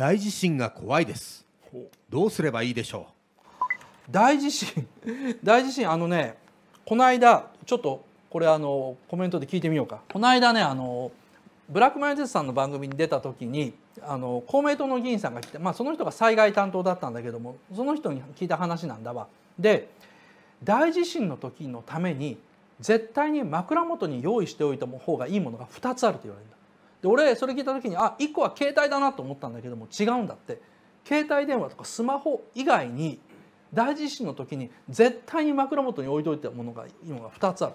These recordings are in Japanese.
大地震が怖いですどうすればいいでしょう大地震 大地震あのねこの間ちょっとこれあのコメントで聞いてみようかこの間ねあのブラックマヨネーズさんの番組に出た時にあの公明党の議員さんが来て、まあ、その人が災害担当だったんだけどもその人に聞いた話なんだわ。で大地震の時のために絶対に枕元に用意しておいた方がいいものが2つあると言われるんだ。で俺それ聞いた時にあ1個は携帯だなと思ったんだけども違うんだって携帯電話とかスマホ以外に大地震の時に絶対に枕元に置いといたものが今が2つある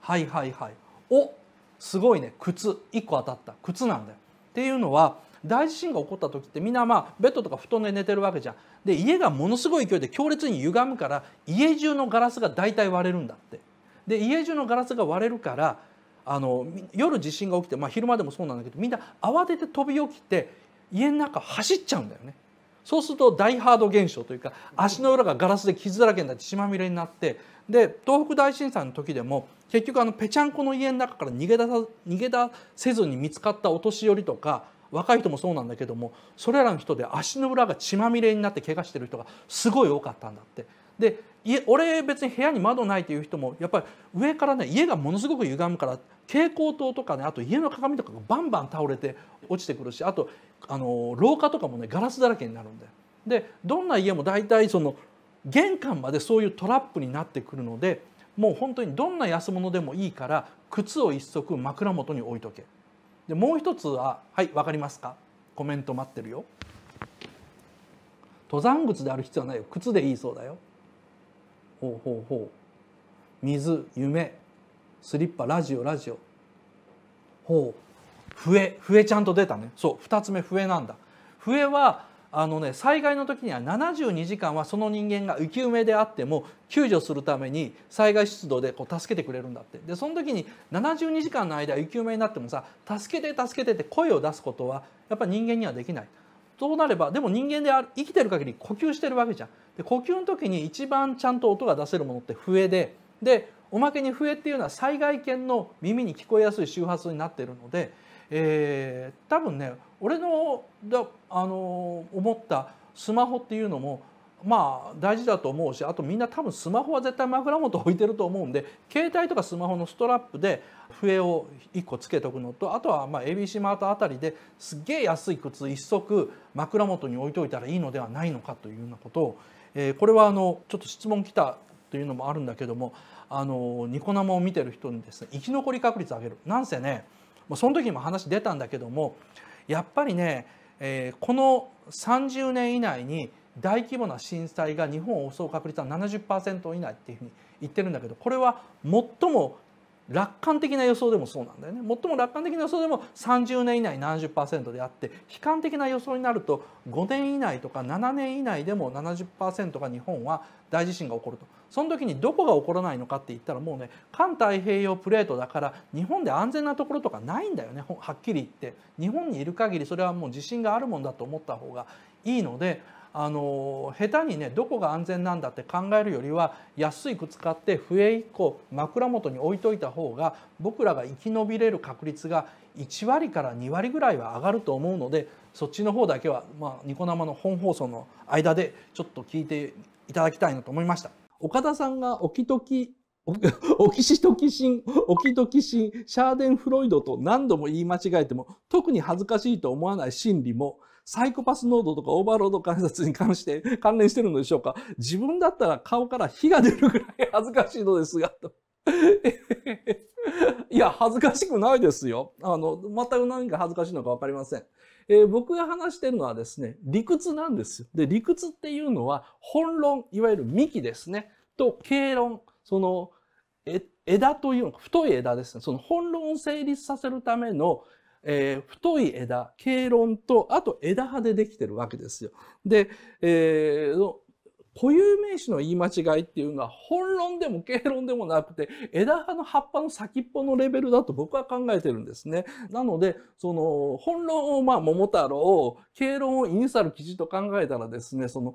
はいはいはいおすごいね靴1個当たった靴なんだよっていうのは大地震が起こった時ってみんなまあベッドとか布団で寝てるわけじゃんで家がものすごい勢いで強烈に歪むから家中のガラスが大体割れるんだってで家中のガラスが割れるからあの夜地震が起きて、まあ、昼間でもそうなんだけどみんな慌てて飛び起きて家の中走っちゃうんだよね。そうするとダイハード現象というか足の裏がガラスで傷だらけになって血まみれになってで東北大震災の時でも結局あのぺちゃんこの家の中から逃げ出さ逃げ出せずに見つかったお年寄りとか若い人もそうなんだけどもそれらの人で足の裏が血まみれになって怪我してる人がすごい多かったんだって。で俺別に部屋に窓ないという人もやっぱり上からね家がものすごく歪むから蛍光灯とかねあと家の鏡とかがバンバン倒れて落ちてくるしあとあの廊下とかもねガラスだらけになるんででどんな家も大体その玄関までそういうトラップになってくるのでもう本当にどんな安物でもいいから靴を一足枕元に置いとけでもう一つは「はい分かりますかコメント待ってるよ」「登山靴である必要はないよ靴でいいそうだよ」ほうほうほう水夢スリッパラジオラジオほう笛笛ちゃんと出たねそう2つ目笛なんだ笛はあのね災害の時には72時間はその人間が生き埋めであっても救助するために災害出動でこう助けてくれるんだってでその時に72時間の間生き埋めになってもさ「助けて助けて」って声を出すことはやっぱり人間にはできない。そうなればでも人間である生きてる限り呼吸してるわけじゃん。で呼吸の時に一番ちゃんと音が出せるものって笛ででおまけに笛っていうのは災害犬の耳に聞こえやすい周波数になってるので、えー、多分ね俺のだ、あの思ったスマホっていうのもまあ大事だと思うしあとみんな多分スマホは絶対枕元置いてると思うんで携帯とかスマホのストラップで笛を1個つけとくのとあとはま ABC マートあたりですっげえ安い靴1足枕元に置いといたらいいのではないのかというようなことを、えー、これはあのちょっと質問来たというのもあるんだけどもあのニコ生を見てる人にですね生き残り確率を上げるなんせねその時にも話出たんだけどもやっぱりね、えー、この30年以内に大規模な震災が日本を襲う確率は70%以内っていうふうに言ってるんだけどこれは最も楽観的な予想でもそうなんだよね最も楽観的な予想でも30年以内70%であって悲観的な予想になると5年以内とか7年以内でも70%が日本は大地震が起こるとその時にどこが起こらないのかって言ったらもうね環太平洋プレートだから日本で安全なところとかないんだよねはっきり言って日本にいる限りそれはもう地震があるもんだと思った方がいいので。あの下手にねどこが安全なんだって考えるよりは安い靴買って笛1個枕元に置いといた方が僕らが生き延びれる確率が1割から2割ぐらいは上がると思うのでそっちの方だけは、まあ、ニコ生の本放送の間でちょっと聞いていただきたいなと思いました。岡田さんが時々オキシトキシン、オキトキシン、シャーデンフロイドと何度も言い間違えても、特に恥ずかしいと思わない心理も、サイコパス濃度とかオーバーロード観察に関して、関連してるのでしょうか自分だったら顔から火が出るぐらい恥ずかしいのですが、と。いや、恥ずかしくないですよ。あの、全く何が恥ずかしいのかわかりません。えー、僕が話してるのはですね、理屈なんですよ。で、理屈っていうのは、本論、いわゆる幹ですね、と、経論、その、え枝というのか、太い枝ですね。その本論を成立させるためのえー、太い枝、経論と、あと枝葉でできてるわけですよ。で、えー、固有名詞の言い間違いっていうのは本論でも経論でもなくて枝葉の葉っぱの先っぽのレベルだと僕は考えてるんですね。なので、その本論をまあ桃太郎、経論をイニシャル記事と考えたらですね、その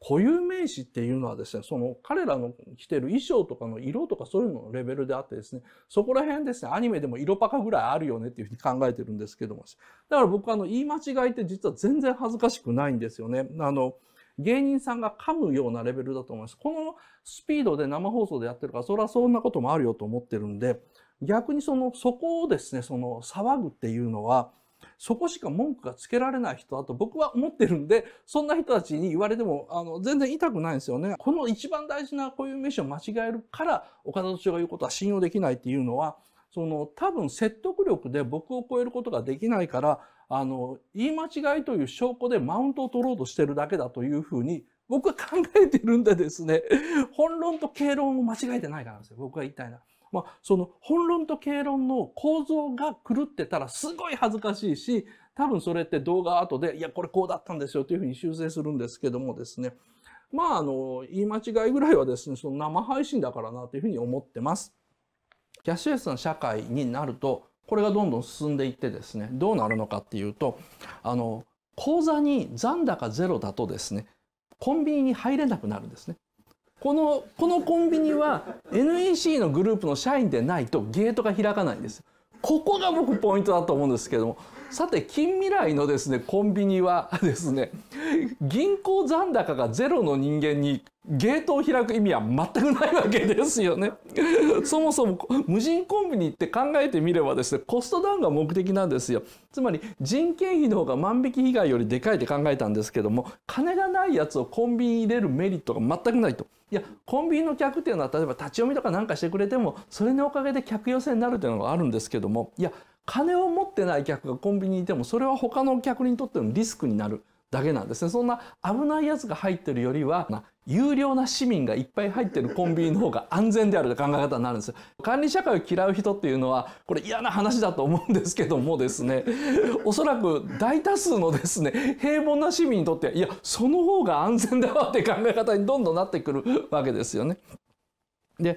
固有名詞っていうのはですね、その彼らの着てる衣装とかの色とかそういうののレベルであってですね、そこら辺ですね、アニメでも色パカぐらいあるよねっていうふうに考えてるんですけども、だから僕あの言い間違いって実は全然恥ずかしくないんですよね。あの、芸人さんが噛むようなレベルだと思います。このスピードで生放送でやってるから、それはそんなこともあるよと思ってるんで、逆にその、そこをですね、その騒ぐっていうのは、そこしか文句がつけられない人だと僕は思ってるんで、そんな人たちに言われても、あの、全然痛くないんですよね。この一番大事なこういう名詞を間違えるから、岡田敏夫が言うことは信用できないっていうのは、その多分説得力で僕を超えることができないから、あの、言い間違いという証拠でマウントを取ろうとしてるだけだというふうに僕は考えてるんでですね、本論と経論を間違えてないからなんですよ。僕が言いたいのは。まあ、その本論と経論の構造が狂ってたらすごい恥ずかしいし、多分それって動画後で、いや、これこうだったんですよというふうに修正するんですけどもですね。まあ、あの、言い間違いぐらいはですね、その生配信だからなというふうに思ってます。キャッシュレスの社会になると、これがどんどん進んでいってですね、どうなるのかっていうと、あの、口座に残高ゼロだとですね、コンビニに入れなくなるんですね。このこのコンビニは NEC のグループの社員でないとゲートが開かないんです。ここが僕ポイントだと思うんですけどもさて近未来のですねコンビニはですね 銀行残高がゼロの人間にゲートを開く意味は全くないわけですよね。そもそも無人コンビニって考えてみればですねコストダウンが目的なんですよ。つまり人件費の方が万引き被害よりでかいって考えたんですけども金がないやつをコンビニに入れるメリットが全くないと。いやコンビニの客っていうのは例えば立ち読みとかなんかしてくれてもそれのおかげで客寄せになるというのがあるんですけどもいや金を持ってない客がコンビニにいてもそれは他の客にとってのリスクになるだけなんですねそんな危ないやつが入ってるよりは有料な市民がいっぱい入ってるコンビニの方が安全であると考え方になるんですよ管理社会を嫌う人っていうのはこれ嫌な話だと思うんですけどもですね おそらく大多数のですね平凡な市民にとっていやその方が安全だわって考え方にどんどんなってくるわけですよね。で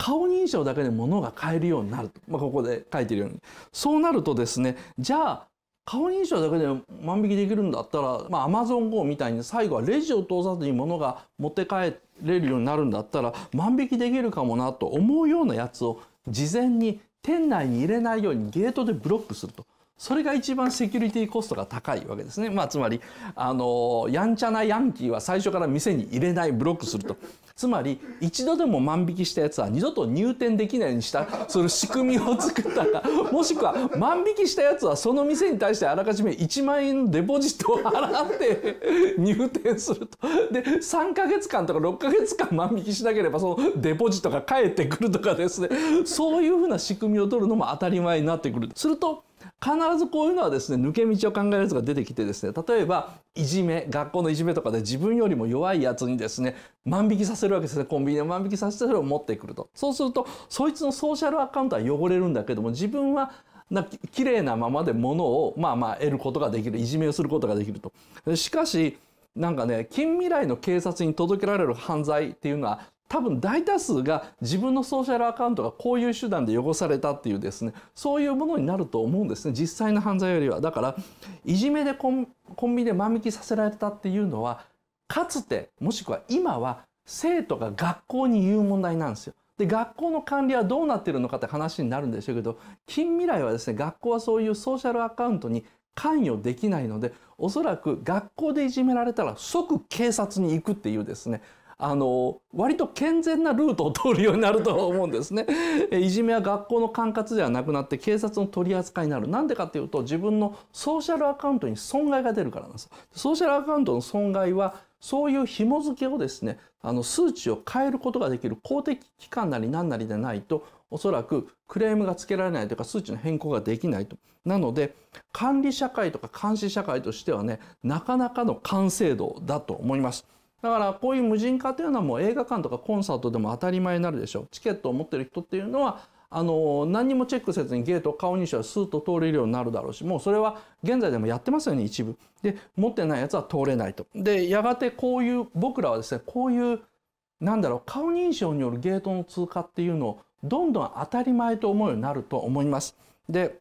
顔認証だけで物が買えるようになると、まあ、ここで書いてるようにそうなるとですねじゃあ顔認証だけで万引きできるんだったら、まマ AmazonGO みたいに最後はレジを通さずに物が持って帰れるようになるんだったら万引きできるかもなと思うようなやつを事前に店内に入れないようにゲートでブロックすると。それが一番セキュリティコストが高いわけですね。まあ、つまり、あの、やんちゃなヤンキーは最初から店に入れない、ブロックすると。つまり一度でも万引きしたやつは二度と入店できないようにしたその仕組みを作ったかもしくは万引きしたやつはその店に対してあらかじめ1万円のデポジットを払って入店すると。で3ヶ月間とか6ヶ月間万引きしなければそのデポジットが返ってくるとかですねそういうふうな仕組みを取るのも当たり前になってくる。すると必ずこういうのはですね抜け道を考えるやつが出てきてですね例えばいじめ学校のいじめとかで自分よりも弱いやつにですね万引きさせるわけですねコンビニで万引きさせてそれを持ってくるとそうするとそいつのソーシャルアカウントは汚れるんだけども自分はな綺麗なままで物をまあまあ得ることができるいじめをすることができると。しかしなんかね近未来の警察に届けられる犯罪っていうのは多分大多数が自分のソーシャルアカウントがこういう手段で汚されたっていうですねそういうものになると思うんですね実際の犯罪よりはだからいじめでコンビニで万引きさせられたっていうのはかつてもしくは今は生徒が学校に言う問題なんですよ。で学校の管理はどうなってるのかって話になるんでしょうけど近未来はですね学校はそういうソーシャルアカウントに関与できないのでおそらく学校でいじめられたら即警察に行くっていうですねあの割と健全なルートを通るようになると思うんですね。いじめは学校の管轄ではなくなって警察の取り扱いになる。なんでかっていうと自分のソーシャルアカウントに損害が出るからなんです。ソーシャルアカウントの損害はそういう紐付けをですね、あの数値を変えることができる公的機関なり何なりでないと、おそらくクレームがつけられないというか数値の変更ができないと。なので、管理社会とか監視社会としてはね、なかなかの完成度だと思います。だからこういう無人化というのはもう映画館とかコンサートでも当たり前になるでしょう。チケットを持ってる人っていうのはあの何にもチェックせずにゲート顔認証はスーッと通れるようになるだろうしもうそれは現在でもやってますよね一部で持ってないやつは通れないとでやがてこういう僕らはですねこういうなんだろう顔認証によるゲートの通過っていうのをどんどん当たり前と思うようになると思いますで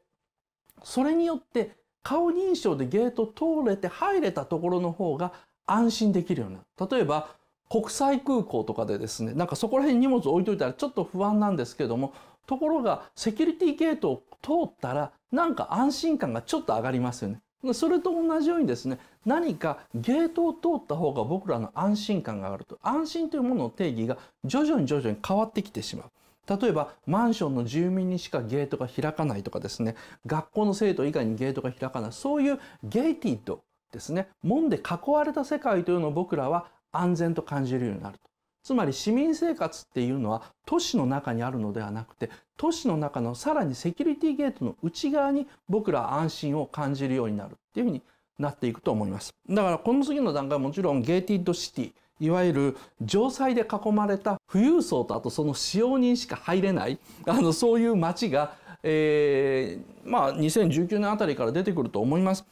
それによって顔認証でゲート通れて入れたところの方が安心できるような。例えば、国際空港とかでですね、なんかそこら辺に荷物置いといたらちょっと不安なんですけども、ところがセキュリティゲートを通ったら、なんか安心感がちょっと上がりますよね。それと同じようにですね、何かゲートを通った方が僕らの安心感が上がると。安心というものの定義が徐々に徐々に変わってきてしまう。例えば、マンションの住民にしかゲートが開かないとかですね、学校の生徒以外にゲートが開かない、そういうゲイティッド、ですね門で囲われた世界というのを僕らは安全と感じるようになると。つまり市民生活っていうのは都市の中にあるのではなくて都市の中のさらにセキュリティゲートの内側に僕ら安心を感じるようになるっていうふうになっていくと思います。だからこの次の段階はもちろんゲーティッドシティいわゆる城塞で囲まれた富裕層とあとその使用人しか入れないあのそういう町がえー、まあ、2019年あたりから出てくると思います。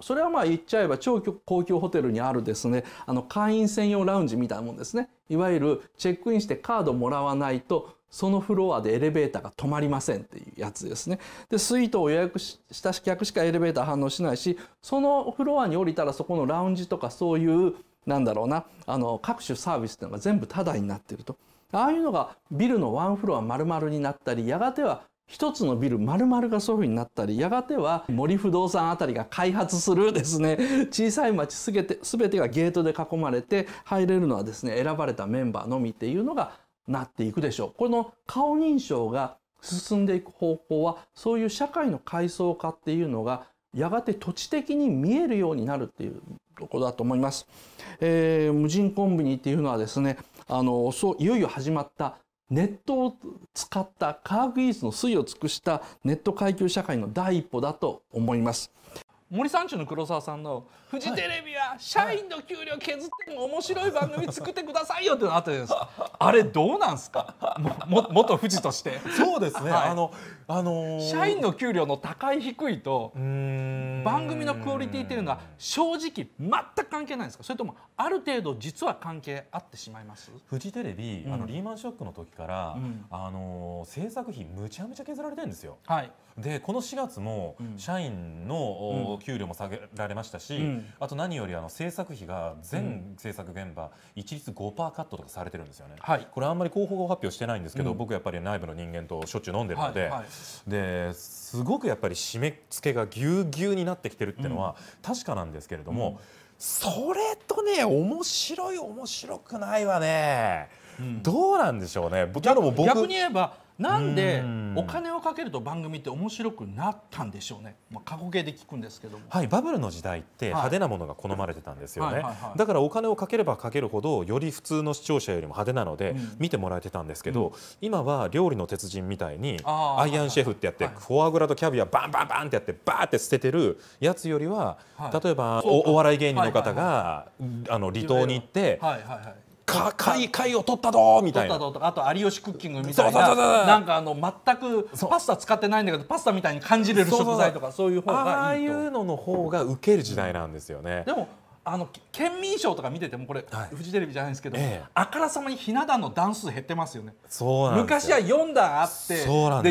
それはまあ言っちゃえば超高級ホテルにあるですねあの会員専用ラウンジみたいなもんですねいわゆるチェックインしてカードもらわないとそのフロアでエレベーターが止まりませんっていうやつですね。で、スイートを予約した客しかエレベーター反応しないし、そのフロアに降りたらそこのラウンジとかそういう、なんだろうな、あの、各種サービスっていうのが全部タダになってると。ああいうのがビルのワンフロア丸々になったり、やがては一つのビル丸々がそういうふうになったりやがては森不動産あたりが開発するですね 小さい町すべて全てがゲートで囲まれて入れるのはですね選ばれたメンバーのみっていうのがなっていくでしょう。この顔認証が進んでいく方向はそういう社会の階層化っていうのがやがて土地的に見えるようになるっていうところだと思います。えー、無人コンビニっていうのはですねあのそういよいよ始まったネットを使った科学技術の粋を尽くしたネット階級社会の第一歩だと思います。森三中の黒沢さんのフジテレビは社員の給料削っても面白い番組作ってくださいよってなったじですあれどうなんですかも も元富士としてそうですね、はい、あの、あのー、社員の給料の高い低いと番組のクオリティっていうのは正直全く関係ないんですかそれともある程度実は関係あってしまいますフジテレビ、あのリーマンショックの時から、うん、あのー、制作費むちゃむちゃ削られてるんですよ、はい、でこの4月も社員の、給料も下げられましたし、うんあと何よりあの制作費が全制作現場一律5%カットとかされてるんですよね、はい、これあんまり広報発表してないんですけど、僕やっぱり内部の人間としょっちゅう飲んでるので、ですごくやっぱり締め付けがぎゅうぎゅうになってきてるっていうのは確かなんですけれども、それとね面白い面白くないわね、うん、どうなんでしょうね逆に言えばなんでお金をかけると番組って面白くなったんでしょうね、まあ、過去形で聞くんですけども、はい、バブルの時代って派手なものが好まれてたんですよね、だからお金をかければかけるほどより普通の視聴者よりも派手なので見てもらえてたんですけど、うん、今は料理の鉄人みたいにアイアンシェフってやってフォアグラとキャビアバンバンバンってやってバーって捨ててるやつよりは、例えばおお笑い芸人の方が、あの離島に行って、はいはいはいか貝貝を取ったぞみたいなあと有吉クッキングみたいななんかあの全くパスタ使ってないんだけどパスタみたいに感じれる食材とかそういう方がああいうのの方が受ける時代なんですよね、でもあの県民賞とか見ててもこれ、はい、フジテレビじゃないですけど、ええ、あからさまにひな壇の段数減ってますよね昔は4段あってで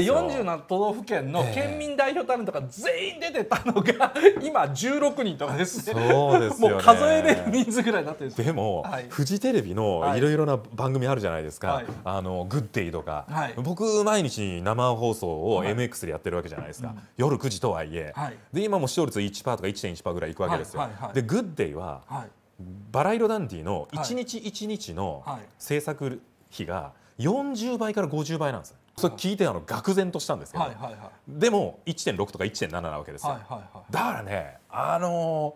47都道府県の県民代表タレントが全員出てたのが、え、今16人とかですね、ね、もう数えれる人数ぐらいになってるでも、はい、フジテレビのいろいろな番組あるじゃないですか「はい、あのグッデイ」とか、僕毎日生放送を MX でやってるわけじゃないですか、うん、夜9時とはいえ、で今も視聴率1%とか1.1%ぐらいいくわけですよ。でグッデイはは、い、バラ色ダンディの一日一日の制作費が40倍から50倍なんですそれ聞いてあの愕然としたんですけど、はいはいはい、でも1.6とか1.7なわけですよ、はいはいはい、だからねあの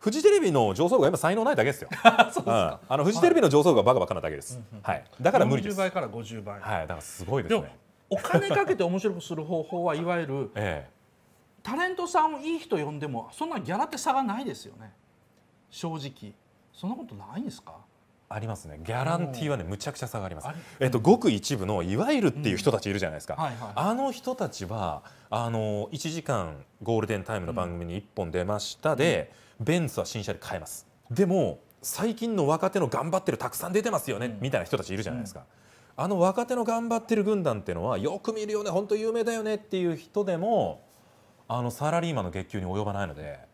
フジテレビの上層部が今才能ないだけですよ そうです、うん、あのフジテレビの上層部がバカバカなだけです、はい、だから無理です倍から50倍はいだからすごいですねお金かけて面白くする方法はいわゆる、ええ、タレントさんをいい人呼んでもそんなギャラって差がないですよね正直そんなことないんですかありますねギャランティーはねむちゃくちゃ差があります、えっと、ごく一部のいわゆるっていう人たちいるじゃないですか、うんはいはい、あの人たちはあの1時間ゴールデンタイムの番組に1本出ましたで、うん、ベンツは新車で買えますでも最近の若手の頑張ってるたくさん出てますよね、うん、みたいな人たちいるじゃないですか、あの若手の頑張ってる軍団っていうのはよく見るよね本当有名だよねっていう人でもあのサラリーマンの月給に及ばないので。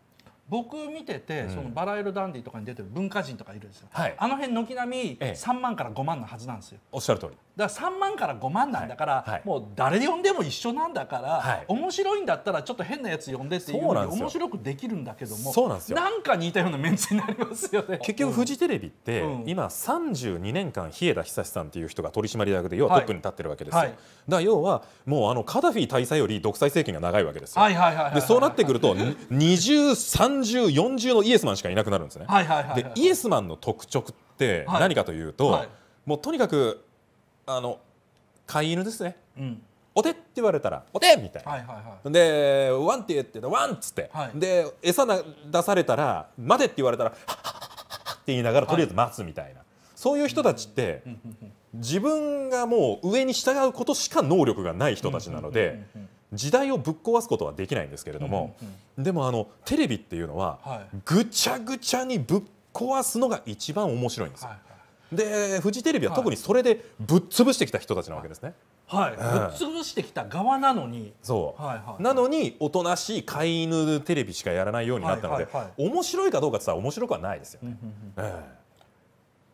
僕見てて、そのバラエルダンディとかに出てる文化人とかいるんですよ、はい、あの辺軒並み3万から5万のはずなんですよおっしゃる通りだから3万から5万なんだから、はい、もう誰呼んでも一緒なんだから、はい、面白いんだったらちょっと変なやつ呼んでっていうふうに面白くできるんだけどもそうなんですよなんか似たようなメンツになりますよね結局フジテレビって、うん、今32年間日枝久さんっていう人が取締役で要はトップに立ってるわけですよ、だから要はもうあのカダフィ大佐より独裁政権が長いわけですよ、はいはいはいでそうなってくると23 30、40のイエスマンしかいなくなるんですね。でイエスマンの特徴って何かというと、はいはい、もうとにかくあの飼い犬ですね。うんおてって言われたら「おて!」みたいな、はいはいはい、で「ワン」って言って「ワン」っつって、はい、で餌な出されたら「待て!」って言われたら「はっはっはっ」って言いながらとりあえず待つみたいな、はい、そういう人たちって、自分がもう上に従うことしか能力がない人たちなので。うんうんうんうん時代をぶっ壊すことはできないんですけれども、うんうん、でもあのテレビっていうのは、はい、ぐちゃぐちゃにぶっ壊すのが一番面白いんですよ。はい、でフジテレビは特にそれでぶっ潰してきた人たちなわけですね。はい、うん、ぶっ潰してきた側なのにそう、はいはいはい、なのにおとなしい飼い犬テレビしかやらないようになったので、はいはいはい、面白いかどうかってさ面白くはないですよね。うんうんうんえ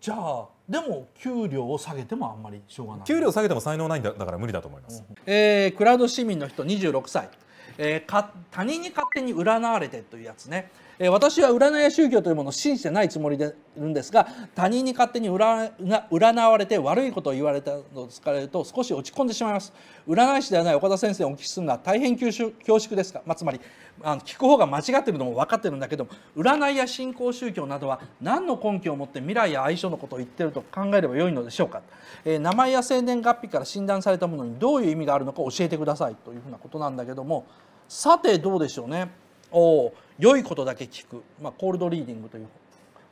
じゃあでも給料を下げてもあんまりしょうがない給料下げても才能ないんだだから無理だと思います、うん、えー、クラウド市民の人26歳、えー、か他人に勝手に占われてというやつね私は占いや宗教というものを信じてないつもりでいるんですが他人に勝手に占われて悪いことを言われたと疲れると少し落ち込んでしまいます占い師ではない岡田先生にお聞きするのは大変恐縮ですが、まあ、つまりあの聞く方が間違ってるのも分かってるんだけども占いや信仰宗教などは何の根拠を持って未来や相性のことを言ってると考えればよいのでしょうか、えー、名前や生年月日から診断されたものにどういう意味があるのか教えてくださいというふうなことなんだけどもさてどうでしょうね。お良いことだけ聞く、まあ、コールドリーディングという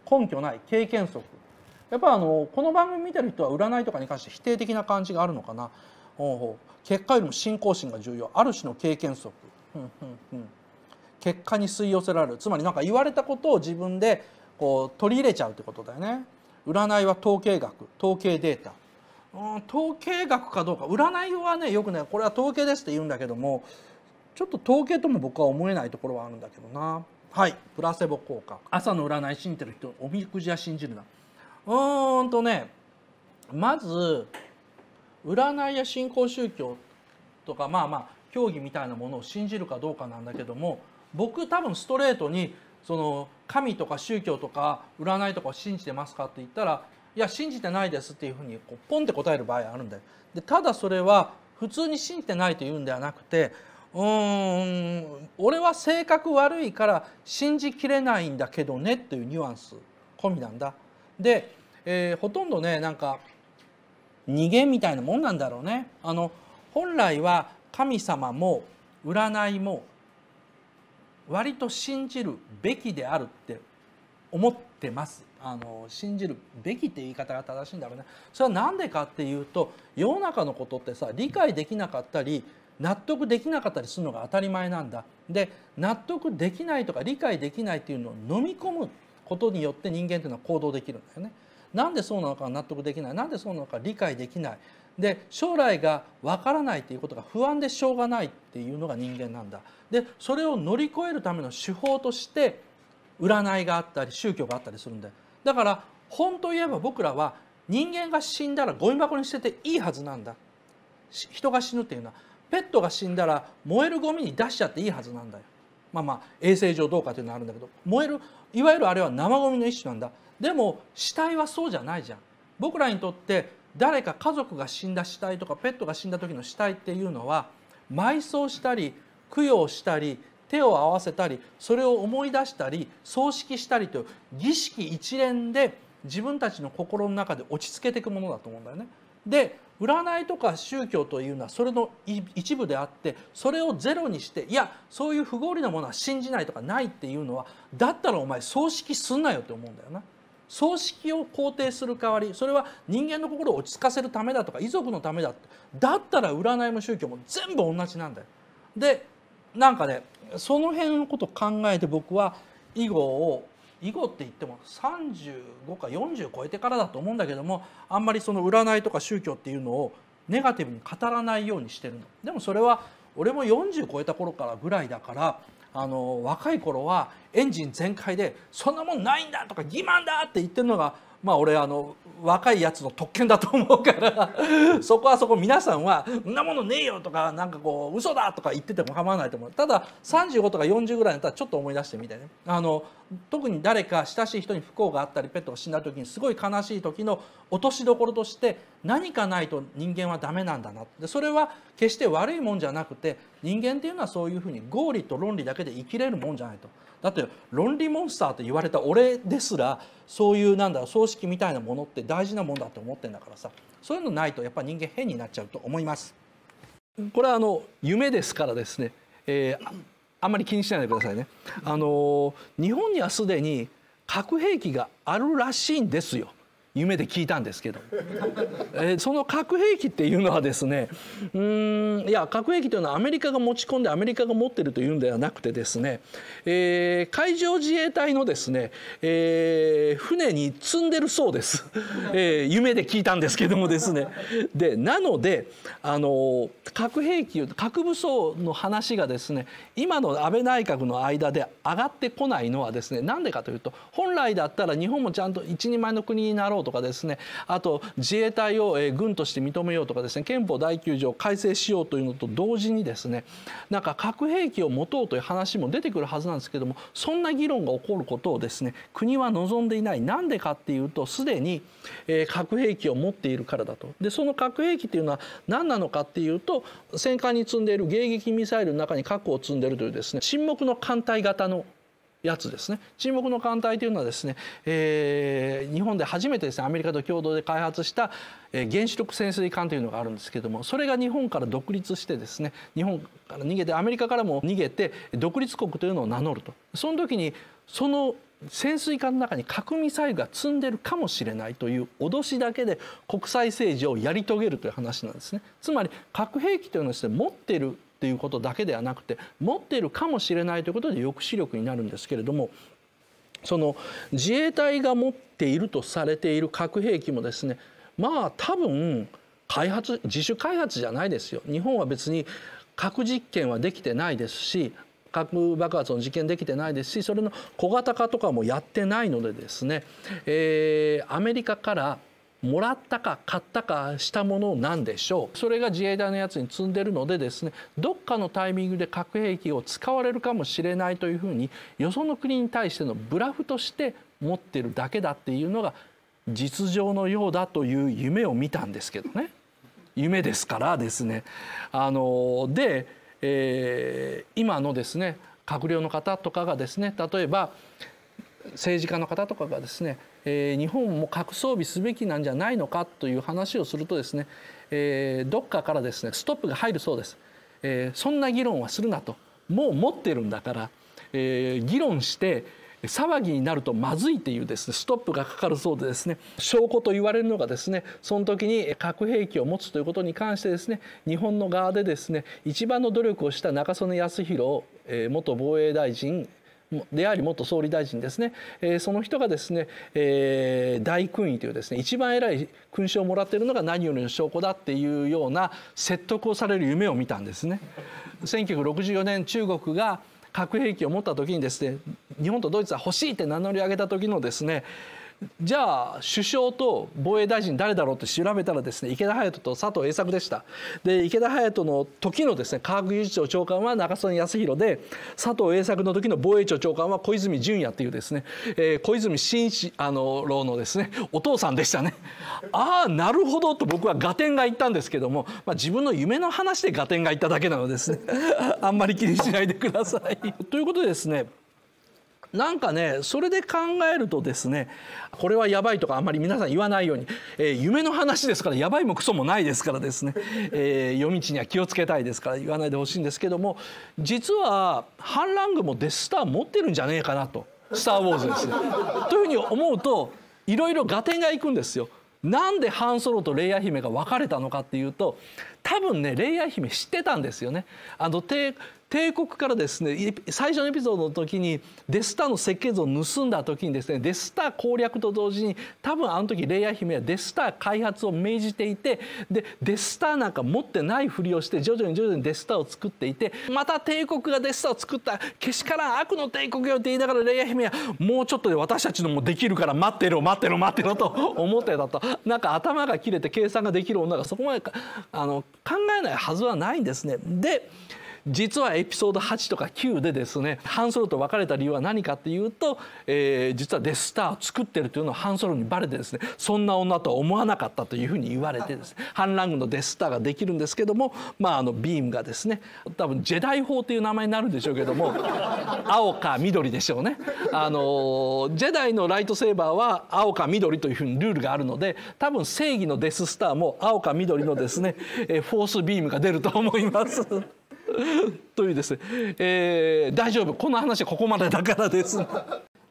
根拠ない経験則やっぱあのこの番組見てる人は占いとかに関して否定的な感じがあるのかな結果よりも信仰心が重要ある種の経験則、うんうんうん、結果に吸い寄せられるつまり何か言われたことを自分でこう取り入れちゃうってことだよね占いは統計学統計データうん統計学かどうか占いはねよくねこれは統計ですって言うんだけどもちょっと統計とも僕は思えないところはあるんだけどなはいプラセボ効果朝の占い信じてる人おみくじは信じるなうーんとねまず占いや信仰宗教とかまあまあ教義みたいなものを信じるかどうかなんだけども僕多分ストレートにその神とか宗教とか占いとかを信じてますかって言ったらいや信じてないですっていうふうにこうポンって答える場合あるんだよ。でただそれは普通に信じてないというんではなくてうん俺は性格悪いから信じきれないんだけどねというニュアンス込みなんだ。で、えー、ほとんどねなんか逃げみたいなもんなんだろうね。あの本来は神様も占いも割と信じるべきであるって思ってます。あの信じるべきって言い方が正しいんだろうね。それは何でかっていうと世の中のことってさ理解できなかったり納得できなかったりするのが当たり前なんだで納得できないとか理解できないっていうのを飲み込むことによって人間っていうのは行動できるんだよね。なんでそうなのか納得できないなんでそうなのか理解できないで将来がわからないっていうことが不安でしょうがないっていうのが人間なんだ。でそれを乗り越えるための手法として占いがあったり宗教があったりするんだよ。だから本当言えば僕らは人間が死んだらゴミ箱に捨てていいはずなんだ。人が死ぬっていうのはペットが死んだら燃えるゴミに出しちゃっていいはずなんだよ。まあまあ衛生上どうかというのはあるんだけど燃えるいわゆるあれは生ゴミの一種なんだでも死体はそうじゃないじゃん僕らにとって誰か家族が死んだ死体とかペットが死んだ時の死体っていうのは埋葬したり供養したり手を合わせたりそれを思い出したり葬式したりという儀式一連で自分たちの心の中で落ち着けていくものだと思うんだよね。で占いとか宗教というのはそれの一部であってそれをゼロにしていやそういう不合理なものは信じないとかないっていうのはだったらお前葬式すんなよって思うんだよな。葬式を肯定する代わりそれは人間の心を落ち着かせるためだとか遺族のためだってだったら占いも宗教も全部同じなんだよ。でなんかねその辺のことを考えて僕は囲碁を囲碁って言っても35か40超えてからだと思うんだけどもあんまりその占いとか宗教っていうのをネガティブに語らないようにしてるの。でもそれは俺も40超えた頃からぐらいだからあの若い頃はエンジン全開で「そんなもんないんだ!」とか「欺瞞だ!」って言ってるのがまあ俺あの若いやつの特権だと思うから そこはそこ皆さんは「んなものねえよ」とかなんかこう「嘘だ」とか言ってても構わないと思うただ35とか40ぐらいになったらちょっと思い出してみてねあの特に誰か親しい人に不幸があったりペットが死んだ時にすごい悲しい時の落としどころとして何かないと人間はダメなんだなでそれは決して悪いもんじゃなくて人間っていうのはそういうふうに合理と論理だけで生きれるもんじゃないと。だって論理モンスターと言われた俺ですらそういうなんだろう葬式みたいなものって大事なもんだと思ってんだからさそういうのないとやっぱ人間変になっちゃうと思います。これはあの夢ですからですね、えー、あんまり気にしないでくださいね。あのー、日本にはすでに核兵器があるらしいんですよ。夢で聞いたんですけど、えー、その核兵器っていうのはですねうんいや核兵器というのはアメリカが持ち込んでアメリカが持ってるというんではなくてですね、えー、海上自衛隊のですね、えー、船に積んでるそうです、えー、夢で聞いたんですけどもですねでなのであの核兵器核武装の話がですね今の安倍内閣の間で上がってこないのはですねなんでかというと本来だったら日本もちゃんと一人前の国になろうとかですねあと自衛隊を軍として認めようとかですね憲法第9条改正しようというのと同時にですねなんか核兵器を持とうという話も出てくるはずなんですけどもそんな議論が起こることをですね国は望んでいないなんでかっていうとすでに核兵器を持っているからだと。でその核兵器っていうのは何なのかっていうと戦艦に積んでいる迎撃ミサイルの中に核を積んでいるというですね沈黙の艦隊型のやつですね沈黙の艦隊というのはですね、えー、日本で初めてですねアメリカと共同で開発した、え原子力潜水艦というのがあるんですけどもそれが日本から独立してですね日本から逃げてアメリカからも逃げて独立国というのを名乗るとその時にその潜水艦の中に核ミサイルが積んでるかもしれないという脅しだけで国際政治をやり遂げるという話なんですね。つまり核兵器というのはですね持っているっていうことだけではなくて持っているかもしれないということで抑止力になるんですけれどもその自衛隊が持っているとされている核兵器もですねまあ多分開発自主開発じゃないですよ日本は別に核実験はできてないですし核爆発の実験できてないですしそれの小型化とかもやってないのでですね、えー、アメリカからもらったか買ったかしたものなんでしょうそれが自衛隊のやつに積んでるのでですねどっかのタイミングで核兵器を使われるかもしれないというふうによその国に対してのブラフとして持ってるだけだっていうのが実情のようだという夢を見たんですけどね夢ですからですねあので、えー、今のですね閣僚の方とかがですね例えば政治家の方とかがですねえー、日本も核装備すべきなんじゃないのかという話をするとですね、えー、どっかからですねストップが入るそうです、えー、そんな議論はするなともう持ってるんだから、え議論して騒ぎになるとまずいっていうですねストップがかかるそうでですね証拠と言われるのがですねその時に核兵器を持つということに関してですね日本の側でですね一番の努力をした中曽根康弘元防衛大臣であり元総理大臣ですね、えー、その人がですね、えー、大勲位というですね一番偉い勲章をもらっているのが何よりの証拠だっていうような説得をされる夢を見たんですね。1964年中国が核兵器を持った時にですね日本とドイツは欲しいって名乗り上げた時のですねじゃあ首相と防衛大臣誰だろうって調べたらですね池田隼人と佐藤栄作でしたで池田隼人の時のですね科学技術庁長官は中曽根康弘で佐藤栄作の時の防衛庁長官は小泉純也っていうですね、えー、小泉進一あの郎のですねお父さんでしたね ああなるほどと僕は合点が言ったんですけども、まあ、自分の夢の話で合点が言っただけなのですね あんまり気にしないでくださいということでですねなんかねそれで考えるとですねこれはやばいとかあんまり皆さん言わないように、えー、夢の話ですからやばいもクソもないですからですね、えー、夜道には気をつけたいですから言わないでほしいんですけども実は反乱軍もデススター持ってるんじゃねえかなと「スター・ウォーズ」ですね。というふうに思うといろいろ合点がいくんですよ。なんでハンソロとレイヤ姫が別れたのかっていうと多分ねレイヤ姫知ってたんですよね。あの帝国からですね最初のエピソードの時にデスターの設計図を盗んだ時にですねデスター攻略と同時に多分あの時レイヤー姫はデスター開発を命じていてでデスターなんか持ってないふりをして徐々に徐々にデスターを作っていてまた帝国がデスターを作ったけしからん悪の帝国よって言いながらレイヤー姫はもうちょっとで私たちのもできるから待ってろ待ってろ待ってろと思ってたとなんか頭が切れて計算ができる女がそこまであの考えないはずはないんですね。で実はエピソード8とか9でですねハンソロと別れた理由は何かっていうと、えー、実はデスターを作ってるというのをハンソロにバレてですねそんな女とは思わなかったというふうに言われてですね反乱軍のデスターができるんですけどもまああのビームがですね多分ジェダイ法という名前になるんでしょうけども 青か緑でしょうね。あのジェダイのライトセーバーは青か緑というふうにルールがあるので多分正義のデススターも青か緑のですね、えフォースビームが出ると思います。というですね、えー、大丈夫この話ここまでだからです。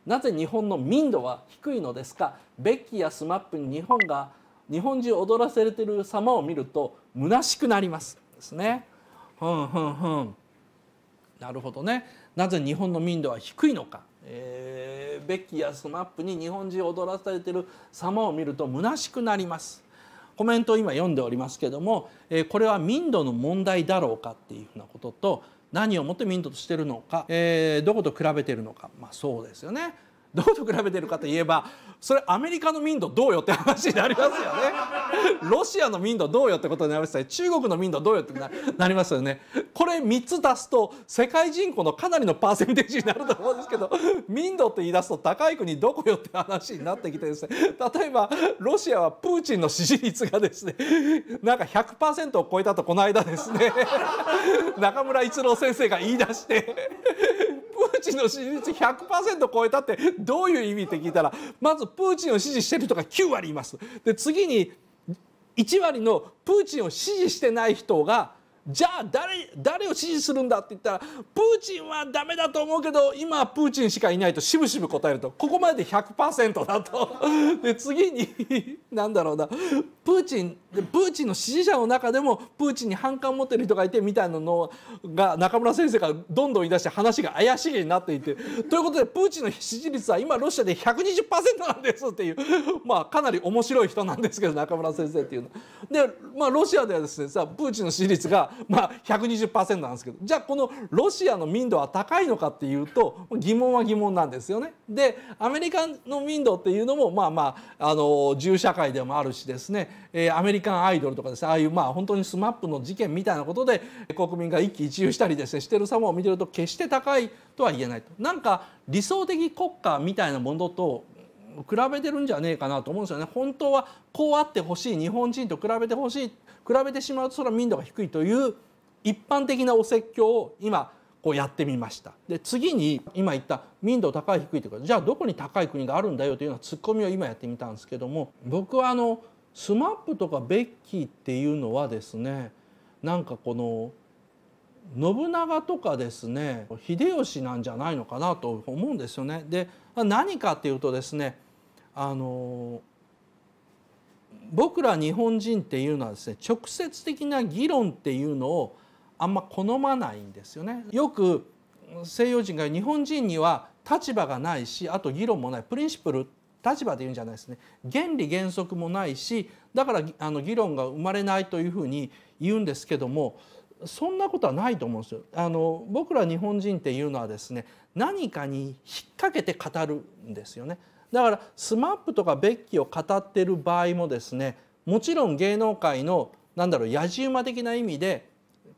なぜ日本の民度は低いのですかベッキーやスマップに日本が日本中踊らせてる様を見ると虚しくなりますですね。ふんふんふんなるほどねなぜ日本の民度は低いのか、えー、ベッキーやスマップに日本中踊らされてる様を見ると虚しくなります。コメントを今読んでおりますけども、えこれは民度の問題だろうかっていうふうなことと何をもって民度としてるのか、えどこと比べてるのか、まあ、そうですよね。どうと比べてるかといえばそれアメリカの民度どうよって話になりますよねロシアの民度どうよってことになりますよね中国の民度どうよってなりますよねこれ3つ足すと世界人口のかなりのパーセンテージになると思うんですけど民度って言い出すと高い国どこよって話になってきてですね例えばロシアはプーチンの支持率がですねなんか100%を超えたとこの間ですね中村一郎先生が言い出してチンの支持率100%超えたってどういう意味って聞いたらまずプーチンを支持してる人が9割います。で次に1割のプーチンを支持してない人がじゃあ誰誰を支持するんだって言ったらプーチンはダメだと思うけど今はプーチンしかいないとしぶしぶ答えるとここまでで100%だと。で次に何だろうなプーチンでプーチンの支持者の中でもプーチンに反感を持ってる人がいてみたいなのが中村先生がどんどん言い出して話が怪しげになっていて ということでプーチンの支持率は今ロシアで120%なんですっていう まあかなり面白い人なんですけど中村先生っていうの。でまあロシアではですねさプーチンの支持率がまあ120%なんですけどじゃあこのロシアの民度は高いのかっていうと疑問は疑問なんですよね。でアメリカの民度っていうのもまあまああの銃社会でもあるしですねえー、アメリカンアイドルとかですねああいうまあ本当に SMAP の事件みたいなことで国民が一喜一憂したりですねしてる様を見てると決して高いとは言えないと。なんか理想的国家みたいなものと比べてるんじゃねえかなと思うんですよね。本当はこうあってほしい日本人と比べてほしい比べてしまうとそれは民度が低いという一般的なお説教を今こうやってみましたで次に今言った民度高い低いというかじゃあどこに高い国があるんだよというようなツッコミを今やってみたんですけども僕はあのスマップとかベッキーっていうのはですねなんかこの信長とかですね秀吉なんじゃないのかなと思うんですよね。で何かっていうとですねあの僕ら日本人っていうのはですね直接的な議論っていうのをあんま好まないんですよね。よく西洋人が日本人には立場がないしあと議論もないプリンシプル立場で言うんじゃないですね原理原則もないしだからあの議論が生まれないというふうに言うんですけどもそんなことはないと思うんですよ。あの僕ら日本人っていうのはですね何かに引っ掛けて語るんですよね。だから SMAP とかベッキーを語ってる場合もですねもちろん芸能界のなんだろう野次馬的な意味で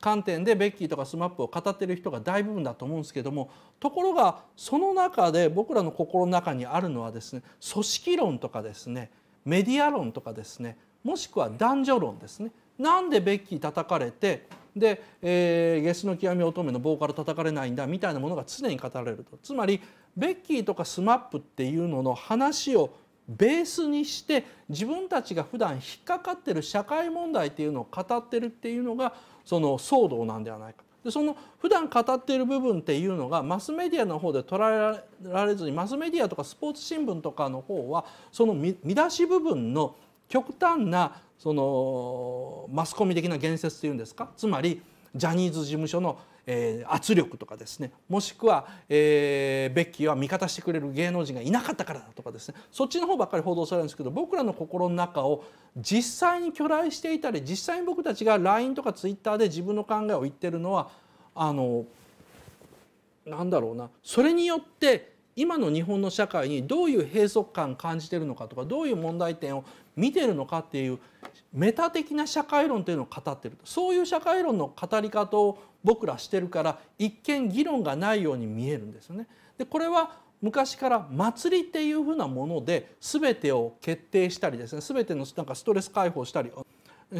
観点でベッキーとか SMAP を語ってる人が大部分だと思うんですけどもところがその中で僕らの心の中にあるのはですね組織論とかですねメディア論とかですねもしくは男女論ですね。なんでベッキー叩かれてで、えー、ゲスの極み乙女のボーカル叩かれないんだみたいなものが常に語られるとつまりベッキーとか SMAP っていうのの話をベースにして自分たちが普段引っかかってる社会問題っていうのを語ってるっていうのがその騒動なんではないかでその普段語っている部分っていうのがマスメディアの方で捉えられずにマスメディアとかスポーツ新聞とかの方はその見出し部分の極端なそのマスコミ的な言説っていうんですかつまりジャニーズ事務所のえー、圧力とかですねもしくは、えー、ベッキーは味方してくれる芸能人がいなかったからだとかですねそっちの方ばっかり報道されるんですけど僕らの心の中を実際に巨来していたり実際に僕たちが LINE とか Twitter で自分の考えを言ってるのはあのなんだろうなそれによって今の日本の社会にどういう閉塞感感じてるのかとかどういう問題点を見てるのかっていうメタ的な社会論というのを語ってるそういう社会論の語り方を僕らしてるから一見議論がないように見えるんですよね。でこれは昔から祭りっていうふうなもので全てを決定したりですね全てのなんかストレス解放したり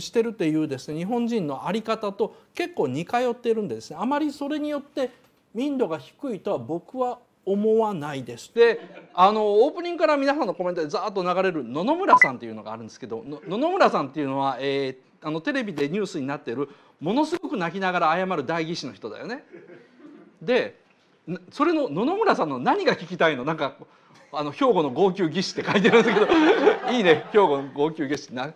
してるっていうですね日本人の在り方と結構似通ってるんですねあまりそれによって民度が低いとは僕は思わないですであのオープニングから皆さんのコメントでざーっと流れる野々村さんっていうのがあるんですけど野々村さんっていうのは、えー、あのテレビでニュースになっているものすごく泣きながら謝る代議士の人だよね。でそれの野々村さんの何が聞きたいのなんかあの兵庫の号泣技師って書いてるんだけど いいね兵庫の号泣義士な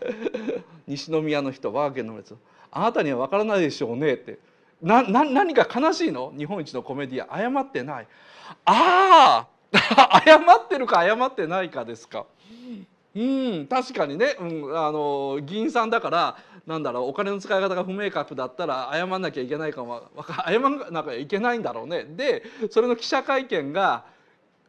西宮の人我が県の人あなたには分からないでしょうねってなな何か悲しいの日本一のコメディア謝ってないああ 謝ってるか謝ってないかですか。うん確かにね、うん、あの議員さんだからなんだろうお金の使い方が不明確だったら謝んなきゃいけないかも謝んなきゃいけないんだろうねでそれの記者会見が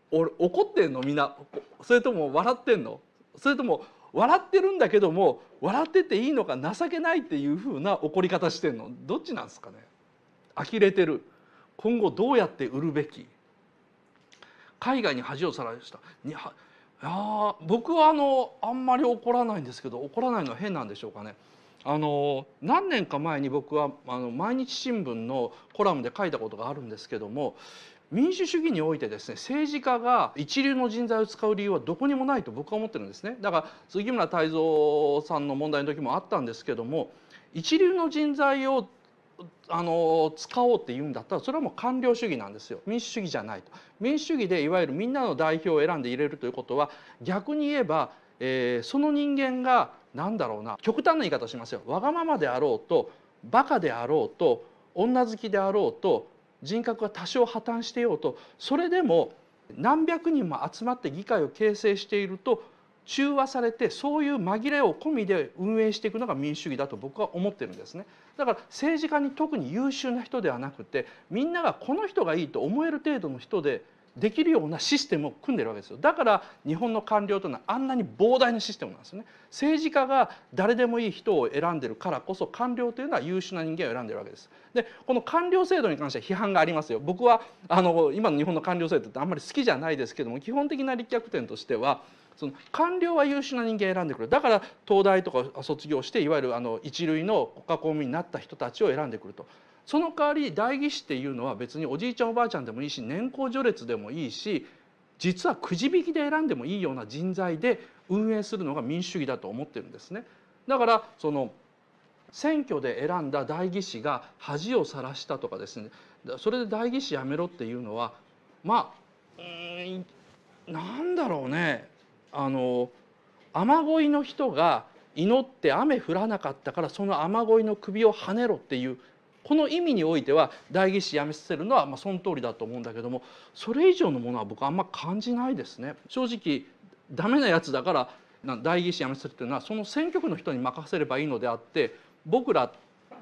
怒ってんのみんなそれとも笑ってんのそれとも笑ってるんだけども笑ってていいのか情けないっていうふうな怒り方してんのどっちなんですかね呆れてる今後どうやって売るべき海外に恥をさらしたいや僕はあのあんまり怒らないんですけど怒らないのは変なんでしょうかね。あの何年か前に僕はあの毎日新聞のコラムで書いたことがあるんですけども民主主義においてですね政治家が一流の人材を使う理由はどこにもないと僕は思ってるんですねだから杉村太蔵さんの問題の時もあったんですけども一流の人材をあの使おうって言うんだったらそれはもう官僚主義なんですよ民主主義じゃないと民主主義でいわゆるみんなの代表を選んで入れるということは逆に言えば、えー、その人間が何だろうな極端な言い方しますよわがままであろうとバカであろうと女好きであろうと人格が多少破綻してようとそれでも何百人も集まって議会を形成していると中和されてそういう紛れを込みで運営していくのが民主主義だと僕は思ってるんですねだから政治家に特に優秀な人ではなくてみんながこの人がいいと思える程度の人でできるようなシステムを組んでるわけですよだから日本の官僚というのはあんなに膨大なシステムなんですね政治家が誰でもいい人を選んでるからこそ官僚というのは優秀な人間を選んでるわけですでこの官僚制度に関しては批判がありますよ僕はあの今の日本の官僚制度ってあんまり好きじゃないですけども基本的な立脚点としてはその官僚は優秀な人間選んでくるだから東大とか卒業していわゆるあの一類の国家公務員になった人たちを選んでくると。その代わり代議士っていうのは別におじいちゃんおばあちゃんでもいいし年功序列でもいいし実はくじ引きで選んでもいいような人材で運営するのが民主主義だと思ってるんですね。だからその選挙で選んだ代議士が恥をさらしたとかですねそれで代議士やめろっていうのはまあうんなんだろうねあの雨乞いの人が祈って雨降らなかったからその雨乞いの首をはねろっていうこの意味においては代議士辞めさせるのはまあその通りだと思うんだけどもそれ以上のものは僕あんま感じないですね。正直ダメなやつだから代議士辞めさせるというのはその選挙区の人に任せればいいのであって僕ら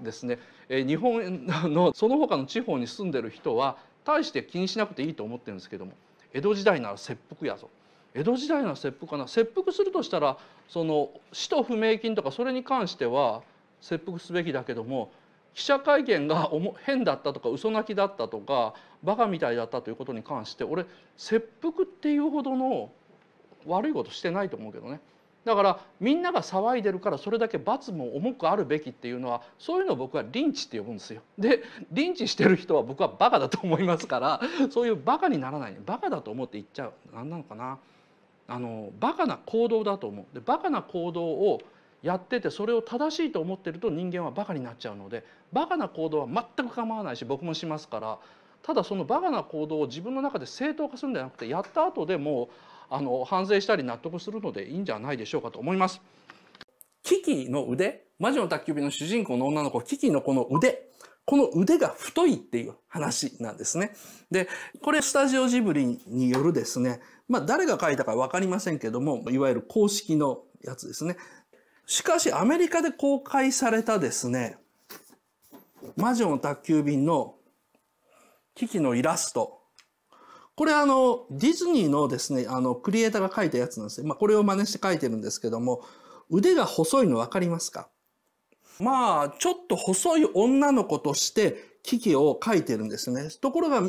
ですね日本のその他の地方に住んでる人は大して気にしなくていいと思ってるんですけども江戸時代なら切腹やぞ江戸時代の切腹かな切腹するとしたらその使途不明金とかそれに関しては切腹すべきだけども記者会見が 変だったとか嘘泣きだったとかバカみたいだったということに関して俺切腹っていうほどの悪いことしてないと思うけどねだからみんなが騒いでるからそれだけ罰も重くあるべきっていうのはそういうのを僕はリンチって呼ぶんですよ。でリンチしてる人は僕はバカだと思いますからそういうバカにならないバカだと思って言っちゃう何なのかな。あのバカな行動だと思うでバカな行動をやっててそれを正しいと思ってると人間はバカになっちゃうのでバカな行動は全く構わないし僕もしますからただそのバカな行動を自分の中で正当化するんじゃなくてやった後でもうあの反省したり納得するのでいいんじゃないでしょうかと思います。キキの腕魔女の宅急便の主人公の女の子キキのこの腕この腕が太いっていう話なんですね。で、これスタジオジブリによるですね、まあ誰が書いたかわかりませんけども、いわゆる公式のやつですね。しかしアメリカで公開されたですね、魔女の宅急便の機器のイラスト。これあの、ディズニーのですね、あの、クリエイターが書いたやつなんですよ。まあこれを真似して書いてるんですけども、腕が細いの分かりますかまあ、ちょっと細い女の子として危機を書いてるんですね。ところが、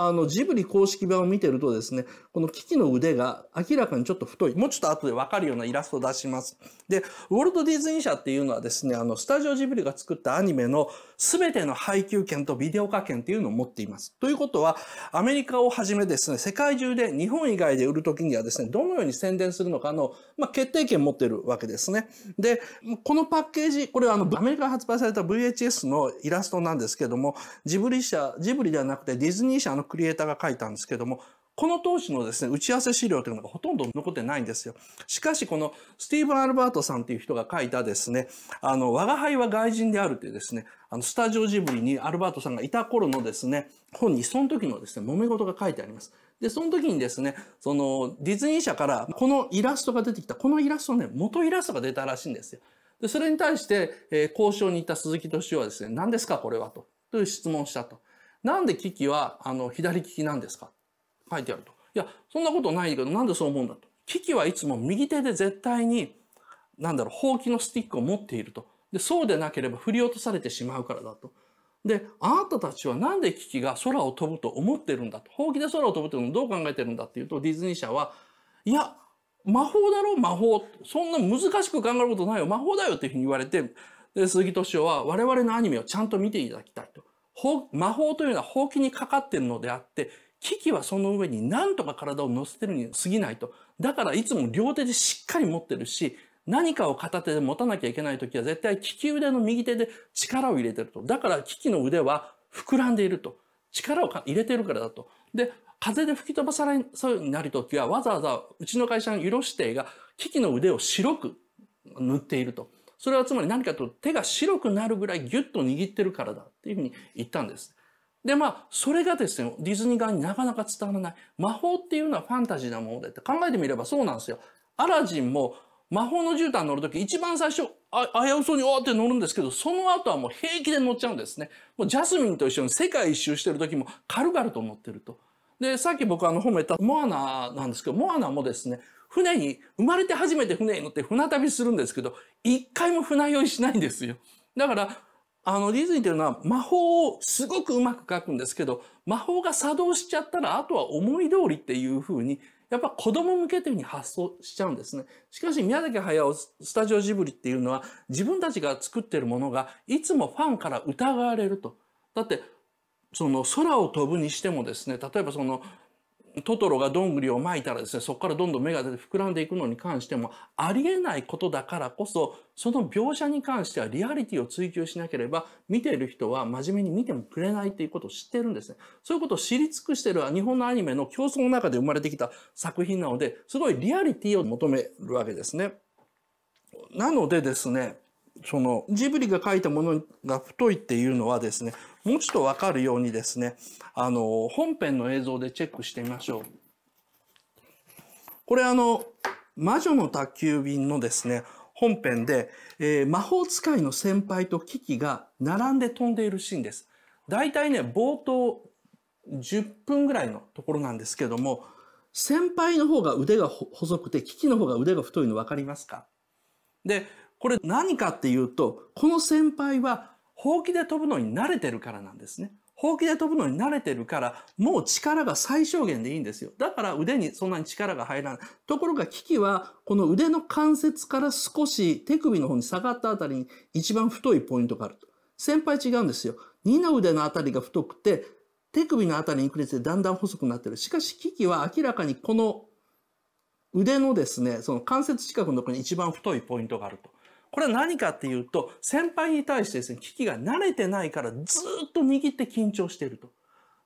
あの、ジブリ公式版を見てるとですね、このキキの腕が明らかにちょっと太い。もうちょっと後でわかるようなイラストを出します。で、ウォルト・ディズニー社っていうのはですね、あの、スタジオジブリが作ったアニメの全ての配給権とビデオ化権っていうのを持っています。ということは、アメリカをはじめですね、世界中で日本以外で売るときにはですね、どのように宣伝するのかの、まあ、決定権持ってるわけですね。で、このパッケージ、これはあの、アメリカ発売された VHS のイラストなんですけども、ジブリ社、ジブリではなくてディズニー社のクリエイターが書いたんですけども、この当時のですね、打ち合わせ資料というのがほとんど残ってないんですよ。しかし、このスティーブン・アルバートさんという人が書いたですね、あの、我輩は外人であるというですね、あの、スタジオジブリにアルバートさんがいた頃のですね、本にその時のですね、揉め事が書いてあります。で、その時にですね、その、ディズニー社から、このイラストが出てきた、このイラストね、元イラストが出たらしいんですよ。で、それに対して、えー、交渉に行った鈴木敏夫はですね、何ですかこれはと。という質問をしたと。なんでキキは、あの、左利きなんですか書いてあると。いや、そんなことないけど、なんでそう思うんだと。危機はいつも右手で絶対に、なんだろう、ほうきのスティックを持っていると。で、そうでなければ振り落とされてしまうからだと。で、あなたたちはなんで危機が空を飛ぶと思ってるんだと。ほうきで空を飛ぶっていうのをどう考えてるんだっていうと、ディズニー社は、いや、魔法だろ魔法。そんな難しく考えることないよ。魔法だよっていうふうに言われて、で鈴木敏夫は我々のアニメをちゃんと見ていただきたいと。魔法というのはほうきにかかってるのであって、危機はその上に何とか体を乗せてるに過ぎないと。だからいつも両手でしっかり持ってるし、何かを片手で持たなきゃいけない時は絶対利き腕の右手で力を入れてると。だから利きの腕は膨らんでいると。力を入れてるからだと。で、風で吹き飛ばされそうになる時はわざわざうちの会社のユロ指定が利きの腕を白く塗っていると。それはつまり何かと手が白くなるぐらいギュッと握ってるからだっていうふうに言ったんです。で、まあ、それがですね、ディズニー側になかなか伝わらない。魔法っていうのはファンタジーなものでって考えてみればそうなんですよ。アラジンも魔法の絨毯乗るとき一番最初、あ危うそうにおーって乗るんですけど、その後はもう平気で乗っちゃうんですね。もうジャスミンと一緒に世界一周してる時も軽々と乗ってると。で、さっき僕あの褒めたモアナなんですけど、モアナもですね、船に、生まれて初めて船に乗って船旅するんですけど、一回も船酔いしないんですよ。だから、あの、ディズニーっていうのは魔法をすごくうまく描くんですけど、魔法が作動しちゃったら、あとは思い通りっていうふうに、やっぱ子供向けというふうに発想しちゃうんですね。しかし、宮崎駿スタジオジブリっていうのは、自分たちが作ってるものが、いつもファンから疑われると。だって、その空を飛ぶにしてもですね、例えばそのトトロがどんぐりをまいたらですねそこからどんどん芽が出て膨らんでいくのに関してもありえないことだからこそその描写に関してはリアリティを追求しなければ見ている人は真面目に見てもくれないっていうことを知ってるんですね。そういうことを知り尽くしてる日本のアニメの競争の中で生まれてきた作品なのですごいリアリティを求めるわけですね。なのでですねそのジブリが書いたものが太いっていうのはですね、もうちょっとわかるようにですね、あの、本編の映像でチェックしてみましょう。これあの、魔女の宅急便のですね、本編で、えー、魔法使いの先輩とキキが並んで飛んでいるシーンです。大体ね、冒頭10分ぐらいのところなんですけども、先輩の方が腕が細くて、キキの方が腕が太いの分かりますかで、これ何かっていうと、この先輩は、ほうきで飛ぶのに慣れてるからなんですね。ほうきで飛ぶのに慣れてるから、もう力が最小限でいいんですよ。だから腕にそんなに力が入らない。ところが、キキは、この腕の関節から少し手首の方に下がったあたりに一番太いポイントがあると。先輩違うんですよ。二の腕のあたりが太くて、手首のあたりにくれてだんだん細くなってる。しかし、キキは明らかにこの腕のですね、その関節近くのところに一番太いポイントがあると。これは何かっていうと、先輩に対してですね、危機が慣れてないからずっと握って緊張していると。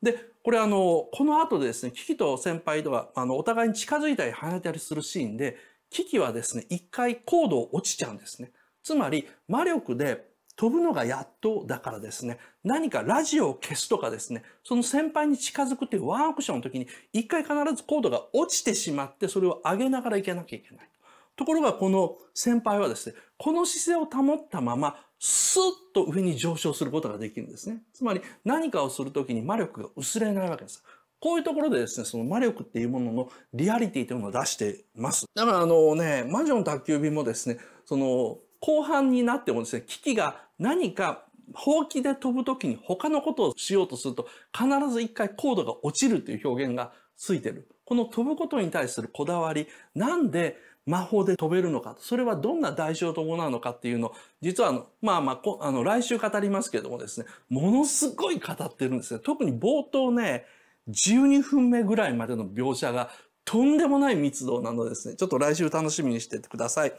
で、これあの、この後でですね、危機と先輩とは、あの、お互いに近づいたり離れたりするシーンで、危機はですね、一回高度落ちちゃうんですね。つまり、魔力で飛ぶのがやっとだからですね、何かラジオを消すとかですね、その先輩に近づくっていうワンアクションの時に、一回必ず高度が落ちてしまって、それを上げながらいけなきゃいけない。ところがこの先輩はですね、この姿勢を保ったまま、スッと上に上昇することができるんですね。つまり何かをするときに魔力が薄れないわけです。こういうところでですね、その魔力っていうもののリアリティというものを出しています。だからあのね、魔女の宅急便もですね、その後半になってもですね、危機が何かほうきで飛ぶときに他のことをしようとすると必ず一回高度が落ちるという表現がついてる。この飛ぶことに対するこだわり、なんで魔法で飛べるのか、それはどんな代償を伴うのかっていうのを、実はあの、まあまあ、あの、来週語りますけどもですね、ものすごい語ってるんですね。特に冒頭ね、12分目ぐらいまでの描写がとんでもない密度なのですね。ちょっと来週楽しみにしててください。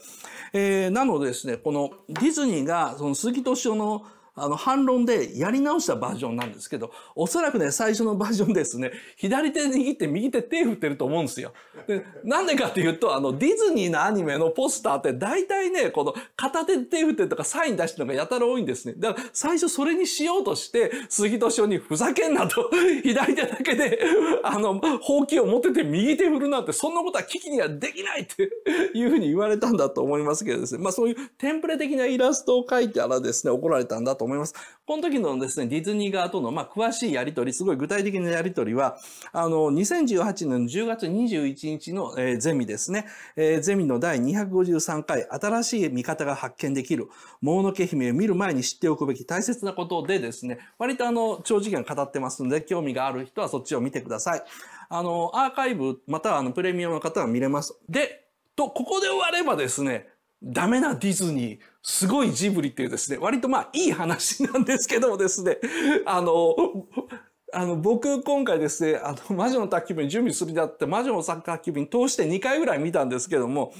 えー、なのでですね、このディズニーが、その鈴夫のあの、反論でやり直したバージョンなんですけど、おそらくね、最初のバージョンですね、左手握って右手手振ってると思うんですよ。で、なんでかっていうと、あの、ディズニーのアニメのポスターって大体ね、この片手で手振ってとかサイン出してるのがやたら多いんですね。だから最初それにしようとして、杉戸翔にふざけんなと、左手だけで、あの、ほうきを持ってて右手振るなんて、そんなことは危機にはできないっていうふうに言われたんだと思いますけどですね。まあそういうテンプレ的なイラストを描いたらですね、怒られたんだとと思います。この時のですね、ディズニー側との、まあ、詳しいやりとり、すごい具体的なやりとりは、あの、2018年の10月21日の、えー、ゼミですね、えー、ゼミの第253回、新しい見方が発見できる、もののけ姫を見る前に知っておくべき大切なことでですね、割とあの、長時間語ってますので、興味がある人はそっちを見てください。あの、アーカイブ、またはあの、プレミアムの方は見れます。で、と、ここで終わればですね、ダメなディズニー、すごいジブリっていうですね、割とまあいい話なんですけどもですね、あの、あの、僕、今回ですね、あの、魔女の宅急便準備するにって、魔女の宅急便通して2回ぐらい見たんですけども、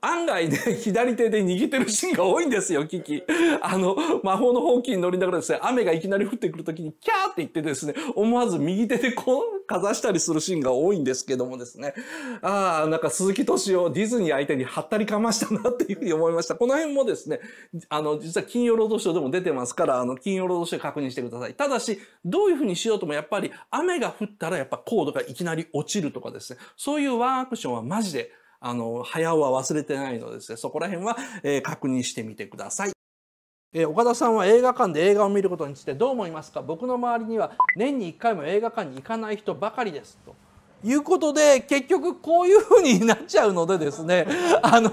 案外ね、左手で握ってるシーンが多いんですよ、キキ。あの、魔法のほうきに乗りながらですね、雨がいきなり降ってくるときに、キャーって言ってですね、思わず右手でこう、かざしたりするシーンが多いんですけどもですね。ああ、なんか鈴木敏夫、ディズニー相手にはったりかましたなっていうふうに思いました。この辺もですね、あの、実は金曜ロードショーでも出てますから、あの、金曜ロードショー確認してください。ただし、どういうふうにしようともやっぱり雨が降ったらやっぱ高度がいきなり落ちるとかですね、そういうワンアクションはマジで、あの、早尾は忘れてないのでですね、そこら辺は、えー、確認してみてください。えー、岡田さんは映画館で映画を見ることについてどう思いますか僕の周りには年に1回も映画館に行かない人ばかりです。ということで結局こういうふうになっちゃうのでですねあの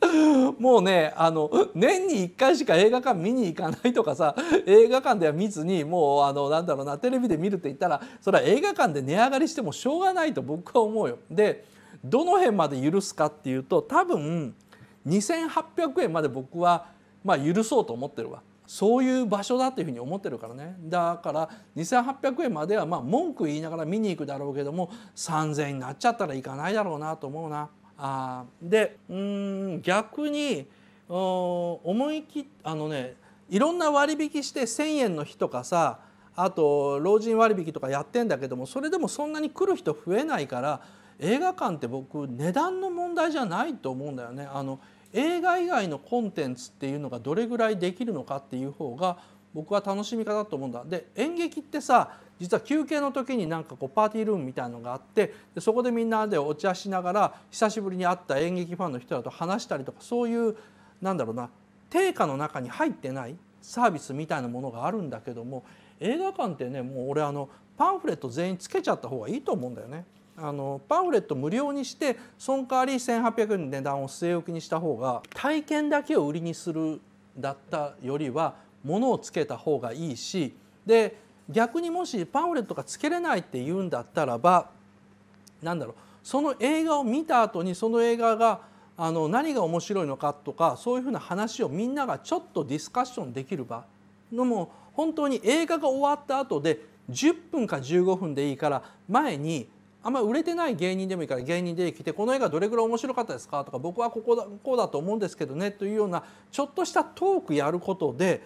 もうねあの年に1回しか映画館見に行かないとかさ映画館では見ずにもうあのなんだろうなテレビで見るって言ったらそれは映画館で値上がりしてもしょうがないと僕は思うよ。でどの辺まで許すかっていうと多分2800円まで僕は、まあ、許そうと思ってるわ。そういう場所だというふうに思ってるからねだから2800円まではまあ文句言いながら見に行くだろうけども3,000円になっちゃったら行かないだろうなと思うな。あでうん逆に思い切っあのねいろんな割引して1,000円の日とかさあと老人割引とかやってんだけどもそれでもそんなに来る人増えないから映画館って僕値段の問題じゃないと思うんだよね。あの映画以外のコンテンツっていうのがどれぐらいできるのかっていう方が僕は楽しみ方だと思うんだ。で演劇ってさ実は休憩の時になんかこうパーティールームみたいのがあってでそこでみんなでお茶しながら久しぶりに会った演劇ファンの人らと話したりとかそういうなんだろうな定価の中に入ってないサービスみたいなものがあるんだけども映画館ってねもう俺あのパンフレット全員つけちゃった方がいいと思うんだよね。あのパンフレット無料にしてその代わり1,800円の値段を据え置きにした方が体験だけを売りにするだったよりはものをつけた方がいいしで逆にもしパンフレットがつけれないって言うんだったらば何だろうその映画を見た後にその映画があの何が面白いのかとかそういうふうな話をみんながちょっとディスカッションできる場のも本当に映画が終わった後で10分か15分でいいから前にあんま売れてない芸人でもいいから芸人で来てこの映画どれぐらい面白かったですかとか僕はここだこうだと思うんですけどねというようなちょっとしたトークやることで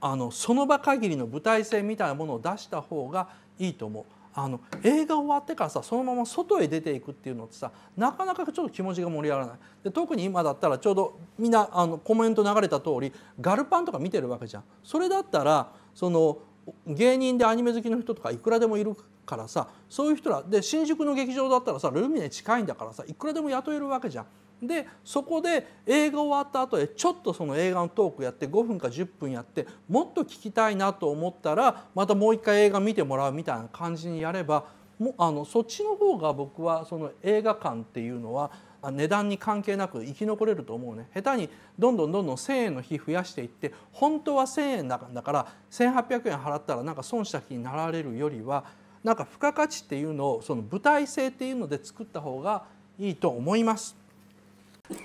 あのその場限りの舞台性みたいなものを出した方がいいと思う。あの映画終わってからさそのまま外へ出ていくっていうのってさなかなかちょっと気持ちが盛り上がらないで特に今だったらちょうどみんなあのコメント流れた通りガルパンとか見てるわけじゃんそれだったらその芸人でアニメ好きの人とかいくらでもいるからさそういう人らで新宿の劇場だったらさルミネ近いんだからさいくらでも雇えるわけじゃんでそこで映画終わった後でちょっとその映画のトークやって5分か10分やってもっと聞きたいなと思ったらまたもう一回映画見てもらうみたいな感じにやればもあのそっちの方が僕はその映画館っていうのは値段に関係なく生き残れると思うね下手にどんどんどんどん1,000円の日増やしていって本当は1,000円だから1,800円払ったらなんか損した気になられるよりはなんか付加価値っていうのをその舞台性っていうので作った方がいいと思います。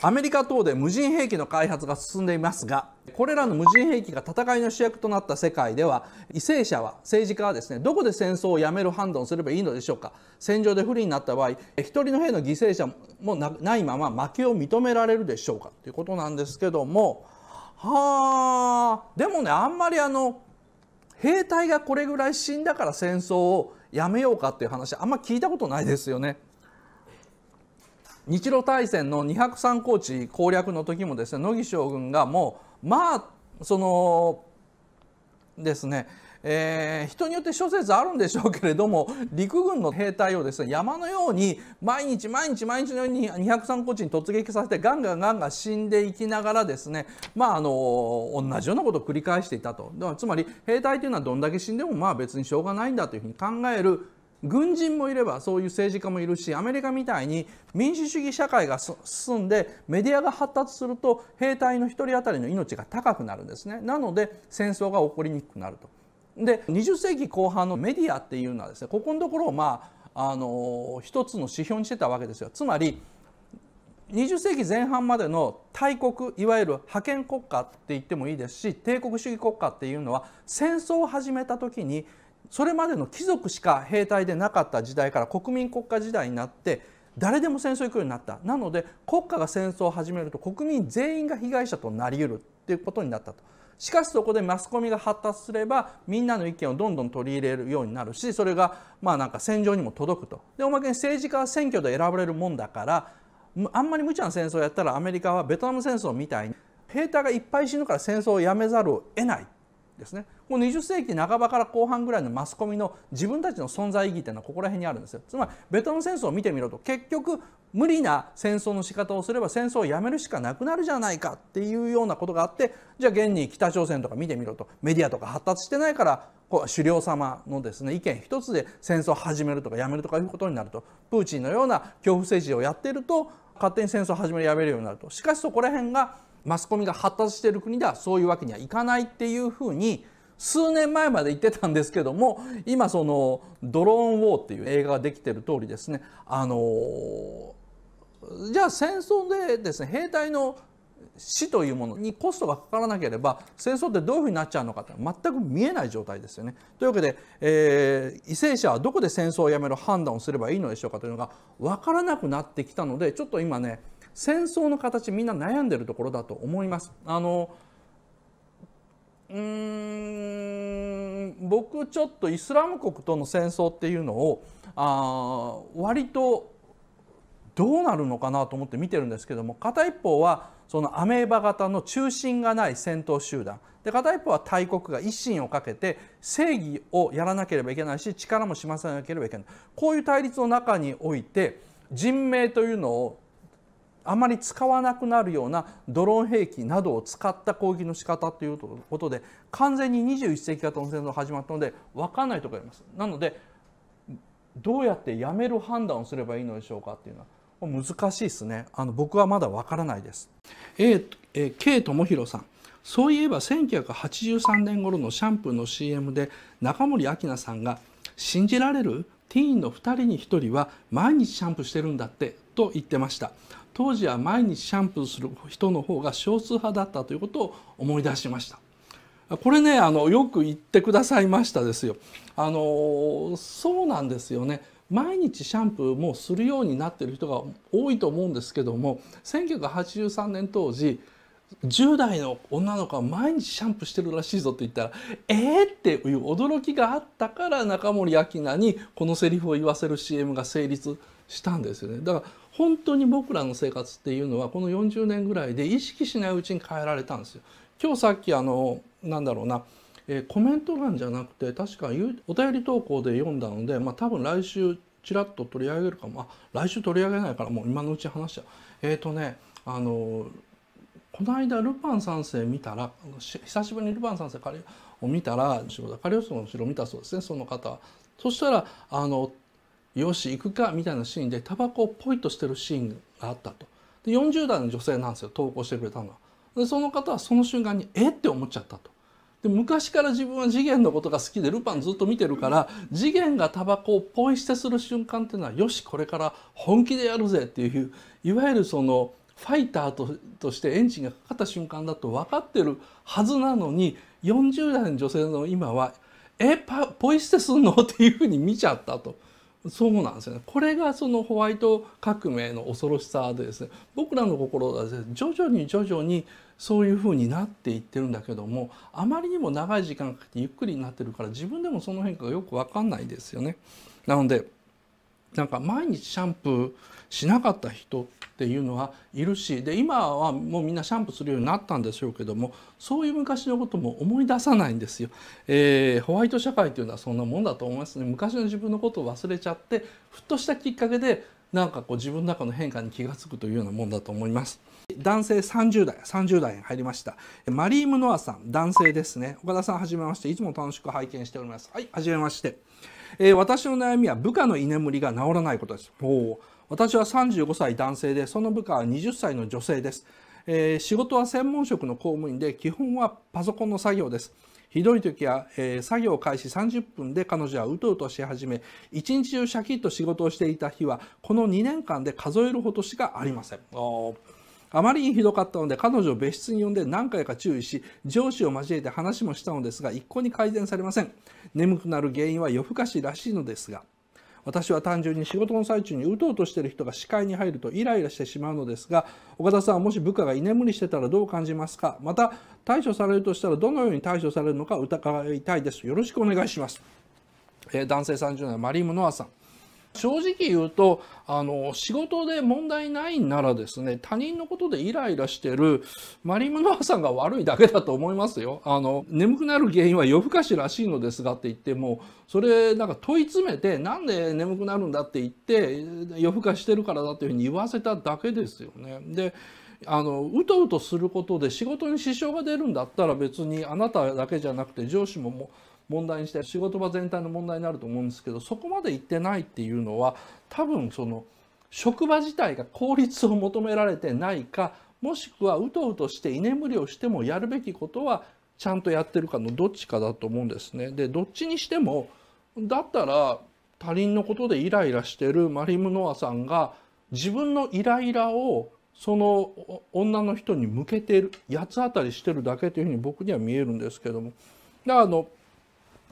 アメリカ等で無人兵器の開発が進んでいますがこれらの無人兵器が戦いの主役となった世界では為政者は政治家はですねどこで戦争をやめる判断をすればいいのでしょうか戦場で不利になった場合一人の兵の犠牲者もないまま負けを認められるでしょうかということなんですけどもはあでもねあんまりあの兵隊がこれぐらい死んだから戦争をやめようかっていう話あんま聞いたことないですよね。日露大戦の203高地攻略の時もですね乃木将軍がもうまあそのですねえー、人によって諸説あるんでしょうけれども陸軍の兵隊をですね山のように毎日毎日毎日のように203高地に突撃させてガンガンガンガン死んでいきながらですねまああの同じようなことを繰り返していたとつまり兵隊というのはどんだけ死んでもまあ別にしょうがないんだというふうに考える軍人もいればそういう政治家もいるしアメリカみたいに民主主義社会が進んでメディアが発達すると兵隊の1人当たりの命が高くなるんですねなので戦争が起こりにくくなると。で20世紀後半のメディアっていうのはですねここのところをまああの一つの指標にしてたわけですよ。つまり20世紀前半までの大国いわゆる覇権国家って言ってもいいですし帝国主義国家っていうのは戦争を始めた時にそれまでの貴族しか兵隊でなかった時代から国民国家時代になって誰でも戦争行くようになったなので国家が戦争を始めると国民全員が被害者となりうるっていうことになったと。しかしそこでマスコミが発達すればみんなの意見をどんどん取り入れるようになるしそれがまあなんか戦場にも届くとでおまけに政治家は選挙で選ばれるもんだからあんまり無茶な戦争をやったらアメリカはベトナム戦争みたいに兵隊がいっぱい死ぬから戦争をやめざるを得ないですねこの20世紀半ばから後半ぐらいのマスコミの自分たちの存在意義というのはここら辺にあるんですよつまりベトナム戦争を見てみろと結局無理な戦争の仕方をすれば戦争をやめるしかなくなるじゃないかっていうようなことがあってじゃあ現に北朝鮮とか見てみろとメディアとか発達してないからこう狩猟様のですね意見一つで戦争を始めるとかやめるとかいうことになるとプーチンのような恐怖政治をやっていると勝手に戦争を始めるやめるようになるとしかしそこら辺がマスコミが発達している国ではそういうわけにはいかないっていうふうに数年前まで言ってたんですけども今その「ドローン・ウォー」っていう映画ができてる通りですねあのじゃあ戦争でですね兵隊の死というものにコストがかからなければ戦争ってどういうふうになっちゃうのかって全く見えない状態ですよね。というわけで、えー、為政者はどこで戦争をやめる判断をすればいいのでしょうかというのが分からなくなってきたのでちょっと今ね戦争の形みんな悩んでるところだと思います。あのうん僕ちょっとイスラム国との戦争っていうのをあ割とどうなるのかなと思って見てるんですけども片一方はそのアメーバ型の中心がない戦闘集団で片一方は大国が一心をかけて正義をやらなければいけないし力も示さなければいけないこういう対立の中において人命というのをあまり使わなくなるようなドローン兵器などを使った攻撃の仕方ということで完全に21世紀型の戦争が始まったので分かんないところあります。なのでどうやってやめる判断をすればいいのでしょうかっていうのは難しいですねあの僕はまだわからないです。K 智さんそういえば1983年頃のシャンプーの CM で中森明菜さんが「信じられるティーンの2人に1人は毎日シャンプーしてるんだって」と言ってました当時は毎日シャンプーする人の方が少数派だったということを思い出しました。これねあのよく言ってくださいましたですよ。あのそうなんですよね。毎日シャンプーもするようになってる人が多いと思うんですけども1983年当時10代の女の子は毎日シャンプーしてるらしいぞって言ったら「えー!」っていう驚きがあったから中森明菜にこのセリフを言わせる CM が成立したんですよね。だから本当に僕らの生活っていうのはこの40年ぐらいで意識しないうちに変えられたんですよ。今日さっきあのなんだろうなえー、コメント欄じゃなくて確かお便り投稿で読んだので、まあ、多分来週ちらっと取り上げるかもあ来週取り上げないからもう今のうち話しちゃうえー、とねあのこの間ルパン三世見たら久しぶりにルパン三世を見たら城田カリオスの城を見たそうですねその方そしたらあのよし行くかみたいなシーンでタバコをポイとしてるシーンがあったとで40代の女性なんですよ投稿してくれたのはでその方はその瞬間にえって思っちゃったとで昔から自分は次元のことが好きでルパンずっと見てるから次元がタバコをポイ捨てする瞬間っていうのはよしこれから本気でやるぜっていういわゆるそのファイターととしてエンジンがかかった瞬間だと分かってるはずなのに40代の女性の今は「えパポイ捨てすんの?」っていうふうに見ちゃったと。そうなんですよねこれがそのホワイト革命の恐ろしさでですね僕らの心は、ね、徐々に徐々にそういうふうになっていってるんだけどもあまりにも長い時間かけてゆっくりになってるから自分でもその変化がよく分かんないですよね。なのでなんか毎日シャンプーしなかった人っていうのはいるしで今はもうみんなシャンプーするようになったんでしょうけどもそういう昔のことも思い出さないんですよ、えー、ホワイト社会というのはそんなもんだと思いますね昔の自分のことを忘れちゃってふっとしたきっかけでなんかこう自分の中の変化に気がつくというようなもんだと思います男性30代30代に入りましたマリー・ムノアさん男性ですね岡田さんはじめましていつも楽しく拝見しておりますはいはじめまして、えー、私の悩みは部下の居眠りが治らないことですほう私は35歳男性でその部下は20歳の女性です、えー、仕事は専門職の公務員で基本はパソコンの作業ですひどい時は、えー、作業開始30分で彼女はうとうとし始め一日中シャキッと仕事をしていた日はこの2年間で数えるほどしかありませんあまりにひどかったので彼女を別室に呼んで何回か注意し上司を交えて話もしたのですが一向に改善されません眠くなる原因は夜更かしらしいのですが私は単純に仕事の最中に打とうとしている人が視界に入るとイライラしてしまうのですが岡田さんはもし部下が居眠りしてたらどう感じますかまた対処されるとしたらどのように対処されるのか疑いたいですよろしくお願いします、えー、男性30代マリームノアさん正直言うとあの仕事で問題ないならですね他人のことでイライラしてるマリムノアさんが悪いだけだと思いますよ。あの眠くなる原因は夜更かしらしいのですがって言ってもそれなんか問い詰めてなんで眠くなるんだって言って夜更かししてるからだというふうに言わせただけですよね。であのうとうとすることで仕事に支障が出るんだったら別にあなただけじゃなくて上司もも問題にして仕事場全体の問題になると思うんですけどそこまで行ってないっていうのは多分その職場自体が効率を求められてないかもしくはうとうとして居眠りをしてもやるべきことはちゃんとやってるかのどっちかだと思うんですね。でどっちにしてもだったら他人のことでイライラしてるマリム・ノアさんが自分のイライラをその女の人に向けてる八つ当たりしてるだけというふうに僕には見えるんですけども。だからあの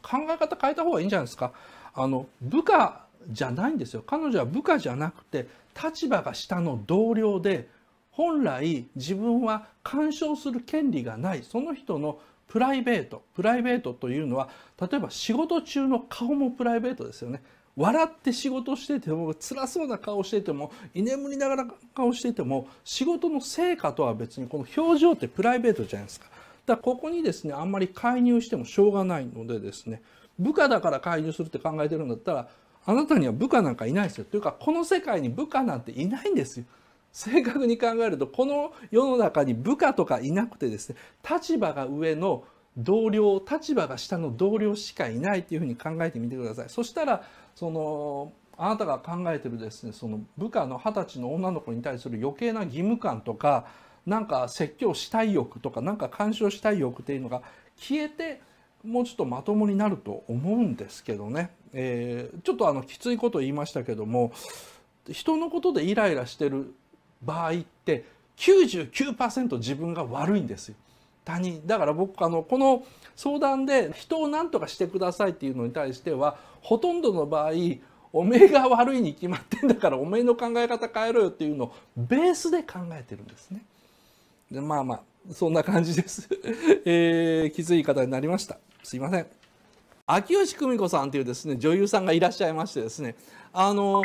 考え方変えた方がいいんじゃないですか。あの部下じゃないんですよ。彼女は部下じゃなくて立場が下の同僚で本来自分は干渉する権利がないその人のプライベートプライベートというのは例えば仕事中の顔もプライベートですよね笑って仕事してても辛そうな顔してても居眠りながら顔してても仕事の成果とは別にこの表情ってプライベートじゃないですかだここにですねあんまり介入してもしょうがないのでですね部下だから介入するって考えてるんだったらあなたには部下なんかいないですよというかこの世界に部下なんていないんですよ。正確に考えるとこの世の中に部下とかいなくてですね立場が上の同僚立場が下の同僚しかいないっていうふうに考えてみてください。そしたらそのあなたが考えてるですねその部下の二十歳の女の子に対する余計な義務感とかなんか説教したい欲とかなんか干渉したい欲っていうのが消えてもうちょっとまともになると思うんですけどね、えー、ちょっとあのきついこと言いましたけども人のことでイライラしてる場合って99%自分が悪いんですよ。他人だから僕あのこの相談で人を何とかしてくださいっていうのに対してはほとんどの場合おめえが悪いに決まってんだからおめえの考え方変えろよっていうのをベースで考えてるんですね。でまあまあ、そんな感じです えー、気づい方になりました。すいません。秋吉久美子さんというですね、女優さんがいらっしゃいましてですね、あの、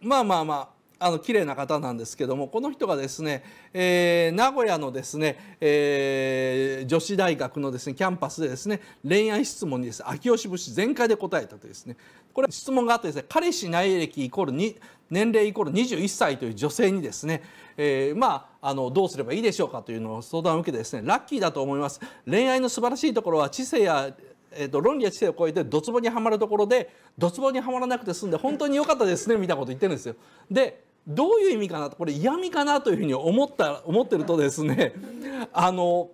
まあまあまあ、あの綺麗な方なんですけどもこの人がですね、えー、名古屋のですね、えー、女子大学のですねキャンパスでですね恋愛質問にです、ね、秋吉節全開で答えたとですねこれ質問があってですね彼氏内歴イコールに年齢イコール21歳という女性にですね、えー、まああのどうすればいいでしょうかというのを相談を受けてですねラッキーだと思います恋愛の素晴らしいところは知性やえーと、論理や知性を超えてドツボにはまるところでドツボにはまらなくて済んで本当に良かったですねみたいなこと言ってるんですよ。でどういう意味かなとこれ嫌味かなというふうに思った思ってるとですね あの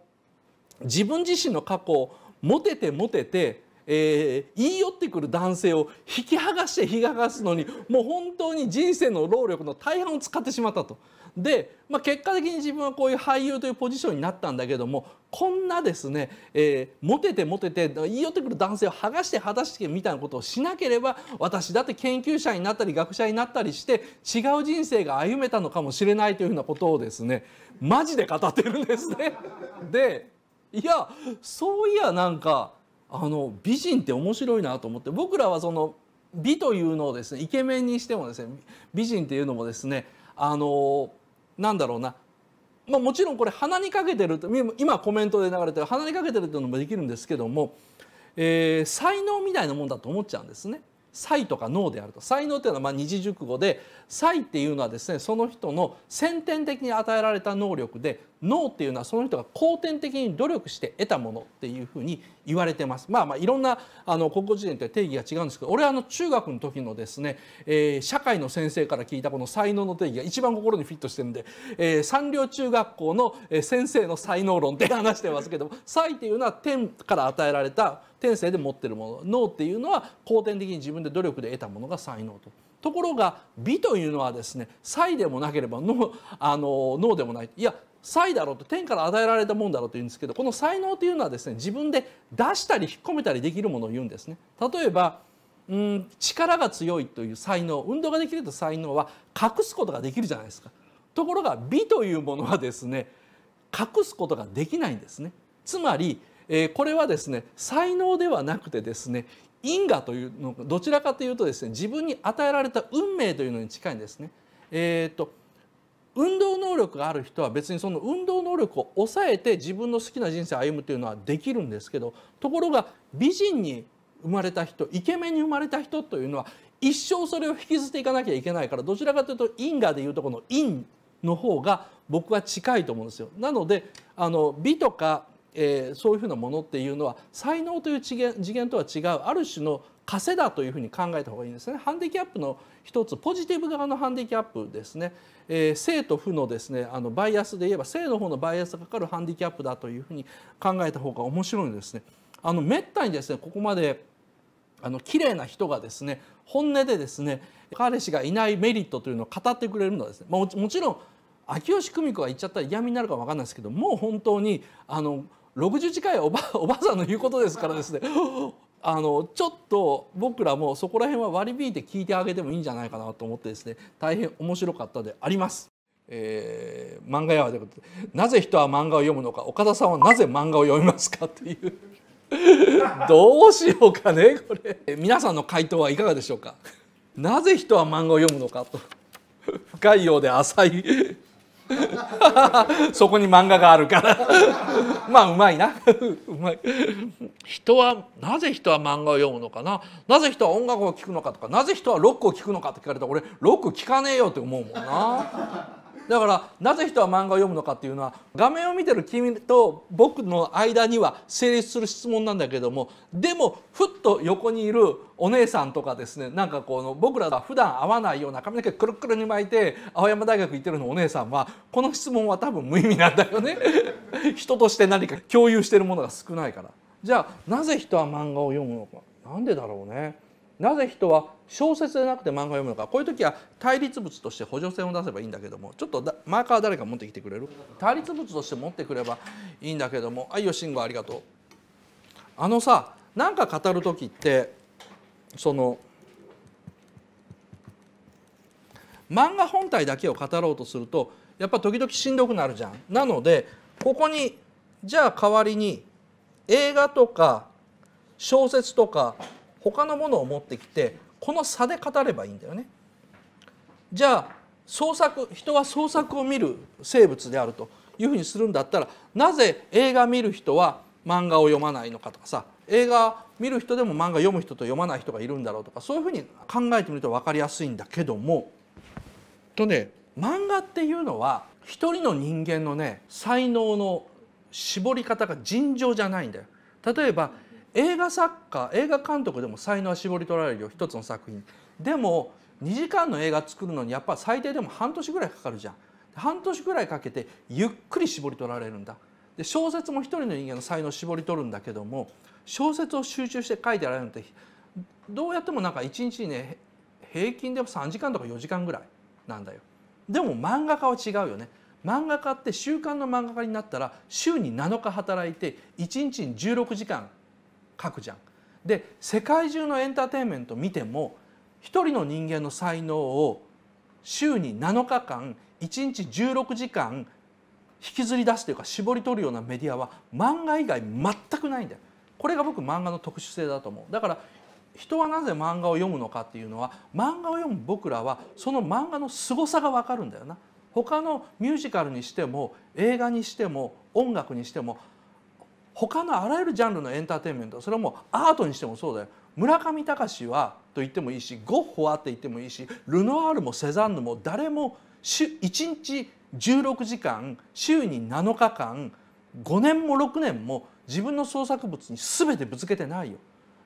自分自身の過去をモテてモテてえー、言い寄ってくる男性を引き剥がして引き剥がすのにもう本当に人生の労力の大半を使ってしまったとで、まあ、結果的に自分はこういう俳優というポジションになったんだけどもこんなですね、えー、モテてモテて言い寄ってくる男性を剥がして果たしてみたいなことをしなければ私だって研究者になったり学者になったりして違う人生が歩めたのかもしれないというふうなことをですねマジで語ってるんですね。でいやそういやなんかあの美人って面白いなと思って僕らはその美というのをですねイケメンにしてもですね美人っていうのもですねあのなんだろうなまあ、もちろんこれ鼻にかけてる今コメントで流れてる鼻にかけてるっていうのもできるんですけども、えー、才能みたいなもんだと思っちゃうんですね。才とか能であると才能というのはまあ二字熟語で才っていうのはですねその人の先天的に与えられた能力で能っていうのはその人が後天的に努力して得たものっていうふうに言われてますまあまあいろんなあの高校時点って定義が違うんですけど俺はあの中学の時のですね、えー、社会の先生から聞いたこの才能の定義が一番心にフィットしてるんで、えー、三両中学校の先生の才能論って話してますけども才っていうのは天から与えられた天性で持ってるもの脳っていうのは後天的に自分で努力で得たものが才能と。ところが美というのはですね才でもなければ脳あの脳でもないいや才だろうと天から与えられたもんだろうと言うんですけどこの才能というのはですね自分で出したり引っ込めたりできるものを言うんですね。例えばうん力が強いという才能運動ができると才能は隠すことができるじゃないですか。ところが美というものはですね隠すことができないんですね。つまりえー、これはですね才能ではなくてですね因果というのどちらかというとですね自分に与えられた運命というのに近いんですね。えーと、と運動能力がある人は別にその運動能力を抑えて自分の好きな人生を歩むというのはできるんですけどところが美人に生まれた人イケメンに生まれた人というのは一生それを引きずっていかなきゃいけないからどちらかというと因果でいうとこの因の方が僕は近いと思うんですよ。なのであの美とかえー、そういうふうなものっていうのは才能という次元次元とは違うある種の枷だというふうに考えた方がいいんですね。ハンディキャップの一つポジティブ側のハンディキャップですね、えー、性と負のですねあのバイアスで言えば正の方のバイアスがかかるハンディキャップだというふうに考えた方が面白いですね。あのめったにですねここまであの綺麗な人がですね本音でですね彼氏がいないメリットというのを語ってくれるのはですねももちろん秋吉久美子が言っちゃったら嫌味になるかわかんないですけどもう本当にあの60近いおば おばあさんの言うことですからですね あのちょっと僕らもそこら辺は割り引いて聞いてあげてもいいんじゃないかなと思ってですね大変面白かったであります。えー、漫画やわとことでなぜ人は漫画を読むのか岡田さんはなぜ漫画を読みますかっていう どうしようかねこれ皆さんの回答はいかがでしょうか なぜ人は漫画を読むのかと深いようで浅い そこに漫画があるから まあうまいな うまい人はなぜ人は漫画を読むのかななぜ人は音楽を聴くのかとかなぜ人はロックを聴くのかって聞かれたら俺ロック聴かねえよって思うもんな。だからなぜ人は漫画を読むのかっていうのは画面を見てる君と僕の間には成立する質問なんだけどもでもふっと横にいるお姉さんとかですねなんかこの僕らが普段会わないような髪の毛くるくるに巻いて青山大学行ってるのお姉さんはこの質問は多分無意味なんだよね 人として何か共有してるものが少ないからじゃあなぜ人は漫画を読むのかなんでだろうねなぜ人は小説でなくて漫画を読むのかこういう時は対立物として補助線を出せばいいんだけどもちょっとマーカー誰か持ってきてくれる対立物として持ってくればいいんだけどもあいよ慎吾ありがとう。あのさ何か語る時ってその漫画本体だけを語ろうとするとやっぱ時々しんどくなるじゃん。なのでここにじゃあ代わりに映画とか小説とか他のものを持ってきてこの差で語ればいいんだよね。じゃあ創作人は創作を見る生物であるというふうにするんだったらなぜ映画見る人は漫画を読まないのかとかさ映画見る人でも漫画読む人と読まない人がいるんだろうとかそういうふうに考えてみると分かりやすいんだけどもとね漫画っていうのは一人の人間のね才能の絞り方が尋常じゃないんだよ。例えば映画作家映画監督でも才能は絞り取られるよ一つの作品でも2時間の映画作るのにやっぱ最低でも半年ぐらいかかるじゃん半年ぐらいかけてゆっくり絞り取られるんだで小説も一人の人間の才能を絞り取るんだけども小説を集中して書いてられるのってどうやってもなんか一日にね平均でも3時間とか4時間ぐらいなんだよでも漫画家は違うよね漫画家って週刊の漫画家になったら週に7日働いて1日に16時間書くじゃん。で世界中のエンターテインメント見ても一人の人間の才能を週に7日間1日16時間引きずり出すというか絞り取るようなメディアは漫画以外全くないんだよ。これが僕漫画の特殊性だと思う。だから人はなぜ漫画を読むのかっていうのは漫画を読む僕らはその漫画の凄さが分かるんだよな。他のミュージカルにしても映画にしても音楽にしても他のあらゆるジャンルのエンターテインメントそれはもうアートにしてもそうだよ村上隆はと言ってもいいしゴッホはって言ってもいいしルノワールもセザンヌも誰も1日16時間週に7日間5年も6年も自分の創作物に全てぶつけてないよ。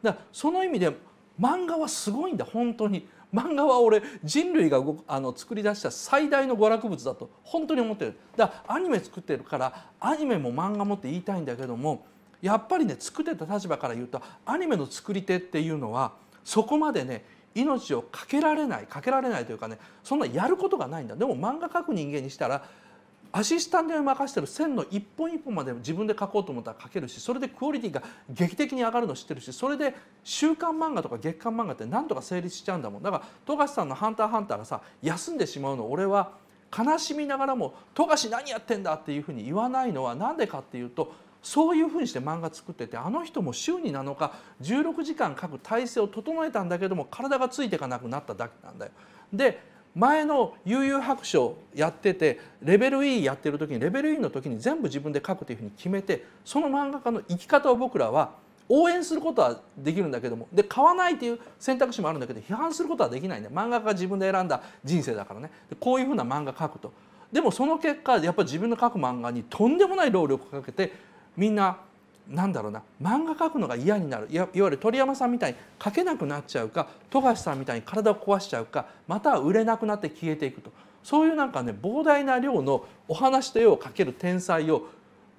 だからその意味で漫画はすごいんだ本当に漫画は俺人類があの作り出した最大の娯楽物だと本当に思ってるだからアニメ作ってるからアニメも漫画もって言いたいんだけどもやっぱりね作ってた立場から言うとアニメの作り手っていうのはそこまでね命を懸けられないかけられないというかねそんなやることがないんだでも漫画描く人間にしたらアシスタントに任せてる線の一本一本まで自分で書こうと思ったら書けるしそれでクオリティが劇的に上がるの知ってるしそれで週刊漫画とか月刊漫画ってなんとか成立しちゃうんだもんだから富樫さんの「ハンターハンター」がさ休んでしまうの俺は悲しみながらも「富樫何やってんだ」っていうふうに言わないのは何でかっていうとそういうふうにして漫画作っててあの人も週に7日16時間書く体制を整えたんだけども体がついていかなくなっただけなんだよ。で前の悠々白書やっててレベル E やってる時にレベル E の時に全部自分で書くというふうに決めてその漫画家の生き方を僕らは応援することはできるんだけどもで買わないという選択肢もあるんだけど批判することはできないん漫画家が自分で選んだ人生だからねこういうふうな漫画描くとでもその結果やっぱり自分の描く漫画にとんでもない労力をかけてみんななんだろうな漫画描くのが嫌になるいわゆる鳥山さんみたいに描けなくなっちゃうか富樫さんみたいに体を壊しちゃうかまたは売れなくなって消えていくとそういうなんかね膨大な量のお話と絵を描ける天才を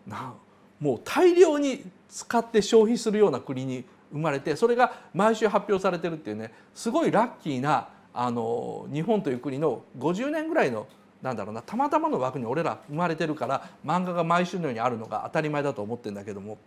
なもう大量に使って消費するような国に生まれてそれが毎週発表されてるっていうねすごいラッキーなあの日本という国の50年ぐらいのなんだろうなたまたまの枠に俺ら生まれてるから漫画が毎週のようにあるのが当たり前だと思ってるんだけども。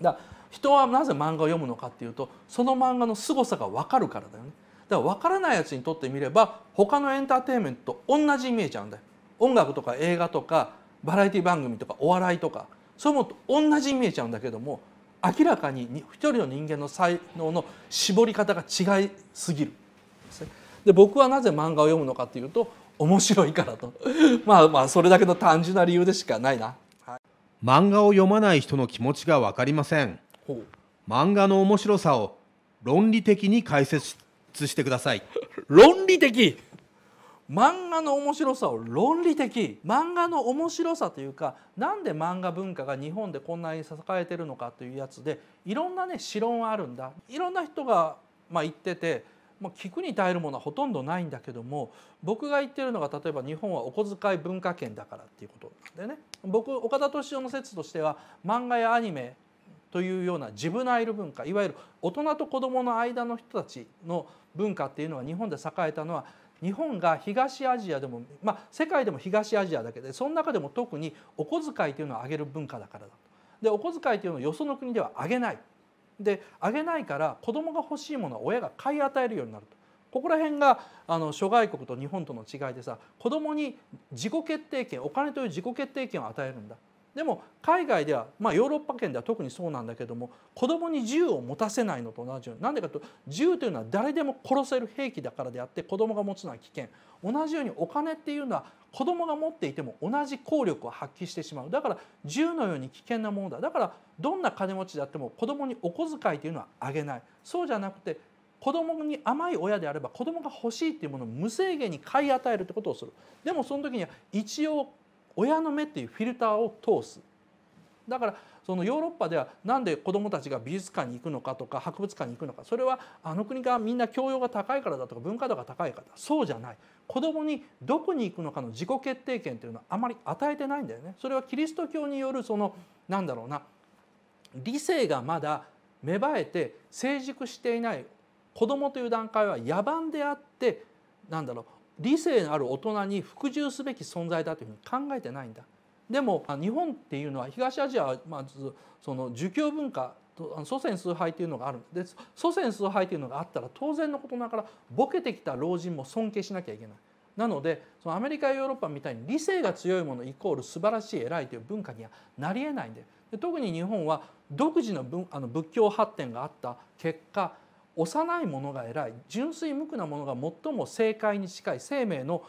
だ人はなぜ漫画を読むのかっていうとその漫画の凄さが分かるからだよねだから分からないやつにとってみれば他のエンターテインメントと同じ見えちゃうんだよ音楽とか映画とかバラエティ番組とかお笑いとかそういうものと同じ見えちゃうんだけども明らかに一人の人間の才能の絞り方が違いすぎるで僕はなぜ漫画を読むのかっていうと面白いからと まあまあそれだけの単純な理由でしかないな。漫画を読まない人の気持ちが分かりません漫画の面白さを論理的に解説してください 論理的漫画の面白さを論理的漫画の面白さというかなんで漫画文化が日本でこんなに栄えてるのかというやつでいろんなね論はあるんだいろんな人が、まあ、言っててまあ、聞くに耐えるものはほとんどないんだけども僕が言ってるのが例えば日本はお小遣い文化圏だからっていうことなんでね僕岡田敏夫の説としては漫画やアニメというようなジブナイル文化いわゆる大人と子どもの間の人たちの文化っていうのが日本で栄えたのは日本が東アジアでも、まあ、世界でも東アジアだけでその中でも特にお小遣いというのをあげる文化だからだと。でお小遣いというのをよその国ではあげないであげないから子供が欲しいものは親が買い与えるようになるとここら辺があの諸外国と日本との違いでさ子供に自己決定権お金という自己決定権を与えるんだでも海外では、まあ、ヨーロッパ圏では特にそうなんだけども子供に銃を持たせないのと同じようになんでかと銃というのは誰でも殺せる兵器だからであって子供が持つのは危険同じようにお金っていうのは子供が持っていても同じ効力を発揮してしまうだから銃のように危険なものだだからどんな金持ちであっても子供にお小遣いというのはあげないそうじゃなくて子供に甘い親であれば子供が欲しいっていうものを無制限に買い与えるってことをするでもその時には一応親の目っていうフィルターを通すだからそのヨーロッパではなんで子どもたちが美術館に行くのかとか博物館に行くのかそれはあの国がみんな教養が高いからだとか文化度が高いからそうじゃない子どもにどこに行くのかの自己決定権というのはあまり与えてないんだよね。それはキリスト教によるそのなんだろうな理性がまだ芽生えて成熟していない子どもという段階は野蛮であってなんだろう理性のある大人に服従すべき存在だというふうに考えてないんだ。でも日本っていうのは東アジアはまあその儒教文化祖先崇拝というのがあるで祖先崇拝というのがあったら当然のことながらボケてきた老人も尊敬しなきゃいけない。なのでそのアメリカヨーロッパみたいに理性が強いものイコール素晴らしい偉いという文化にはなりえないんでで特に日本は独自のあの仏教発展があった結果幼いのが偉い純粋無垢な者が最も正解に近い生命の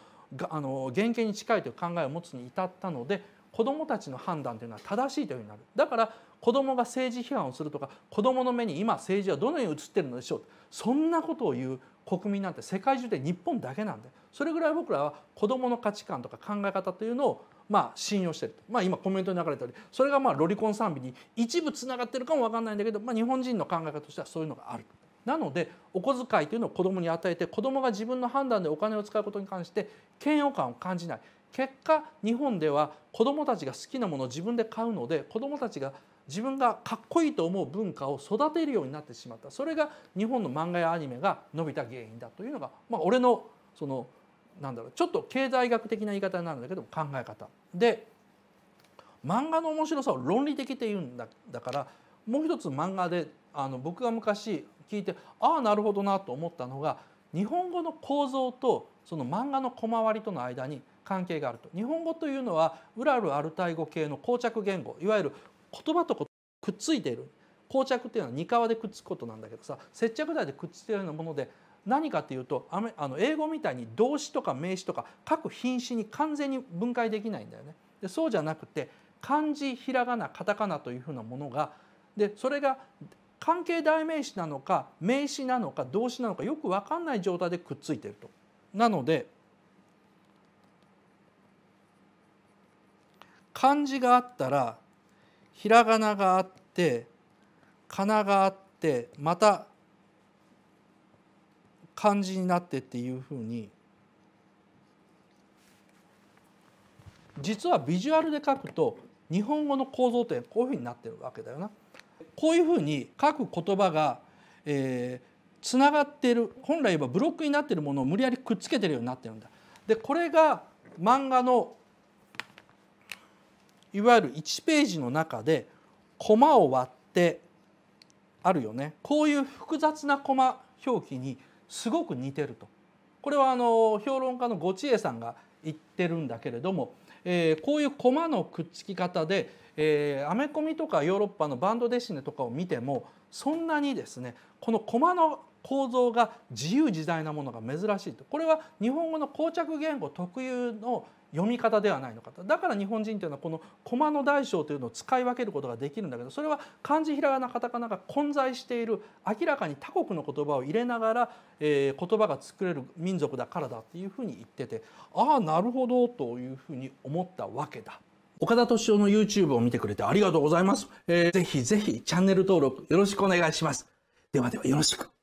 あの原型に近いという考えを持つに至ったので子どもたちの判断というのは正しいというようになるだから子どもが政治批判をするとか子どもの目に今政治はどのように映ってるのでしょうそんなことを言う国民なんて世界中で日本だけなんでそれぐらい僕らは子どもの価値観とか考え方というのをまあ信用してるまあ、今コメントに流れたりそれがまあロリコン賛美に一部つながってるかも分かんないんだけど、まあ、日本人の考え方としてはそういうのがある。なのでお小遣いというのを子どもに与えて子どもが自分の判断でお金を使うことに関して嫌悪感を感じない結果日本では子どもたちが好きなものを自分で買うので子どもたちが自分がかっこいいと思う文化を育てるようになってしまったそれが日本の漫画やアニメが伸びた原因だというのが、まあ、俺のそのなんだろうちょっと経済学的な言い方になるんだけど考え方で漫画の面白さを論理的っていうんだだからもう一つ漫画であの僕が昔聞いてああなるほどなと思ったのが日本語の構造とその漫画の小回りとの間に関係があると日本語というのはウラルアルタイ語系の膠着言語いわゆる言葉とくっついている膠着っていうのは2皮でくっつくことなんだけどさ接着剤でくっついてるようなもので何かっていうとあの英語みたいに動詞とか名詞とか各品詞に完全に分解できないんだよね。でそうじゃなくて漢字ひらがなカタカナというふうなものがでそれが関係代名詞なのか名詞なのか動詞なのかよく分かんない状態でくっついてると。なので漢字があったらひらがながあってかながあってまた漢字になってっていうふうに実はビジュアルで書くと日本語の構造ってこういうふうになってるわけだよな。こういうふうに書く言葉が、えー、つながっている本来言えばブロックになっているものを無理やりくっつけてるようになってるんだ。でこれが漫画のいわゆる1ページの中でコマを割ってあるよねこういう複雑なコマ表記にすごく似てるとこれはあの評論家のゴチエさんが言ってるんだけれどもえー、こういう駒のくっつき方で、えー、アメコミとかヨーロッパのバンドデシネとかを見てもそんなにですねこの駒の構造が自由自在なものが珍しいとこれは日本語の膠着言語特有の、読み方ではないのかとだから日本人というのはこの駒の大小というのを使い分けることができるんだけどそれは漢字ひらがなカタカナが混在している明らかに他国の言葉を入れながら、えー、言葉が作れる民族だからだっていうふうに言っててああなるほどというふうに思ったわけだ。岡田敏夫の YouTube を見てくれてありがとうございます。えー、ぜひぜひチャンネル登録よろしくお願いします。ではではよろしく。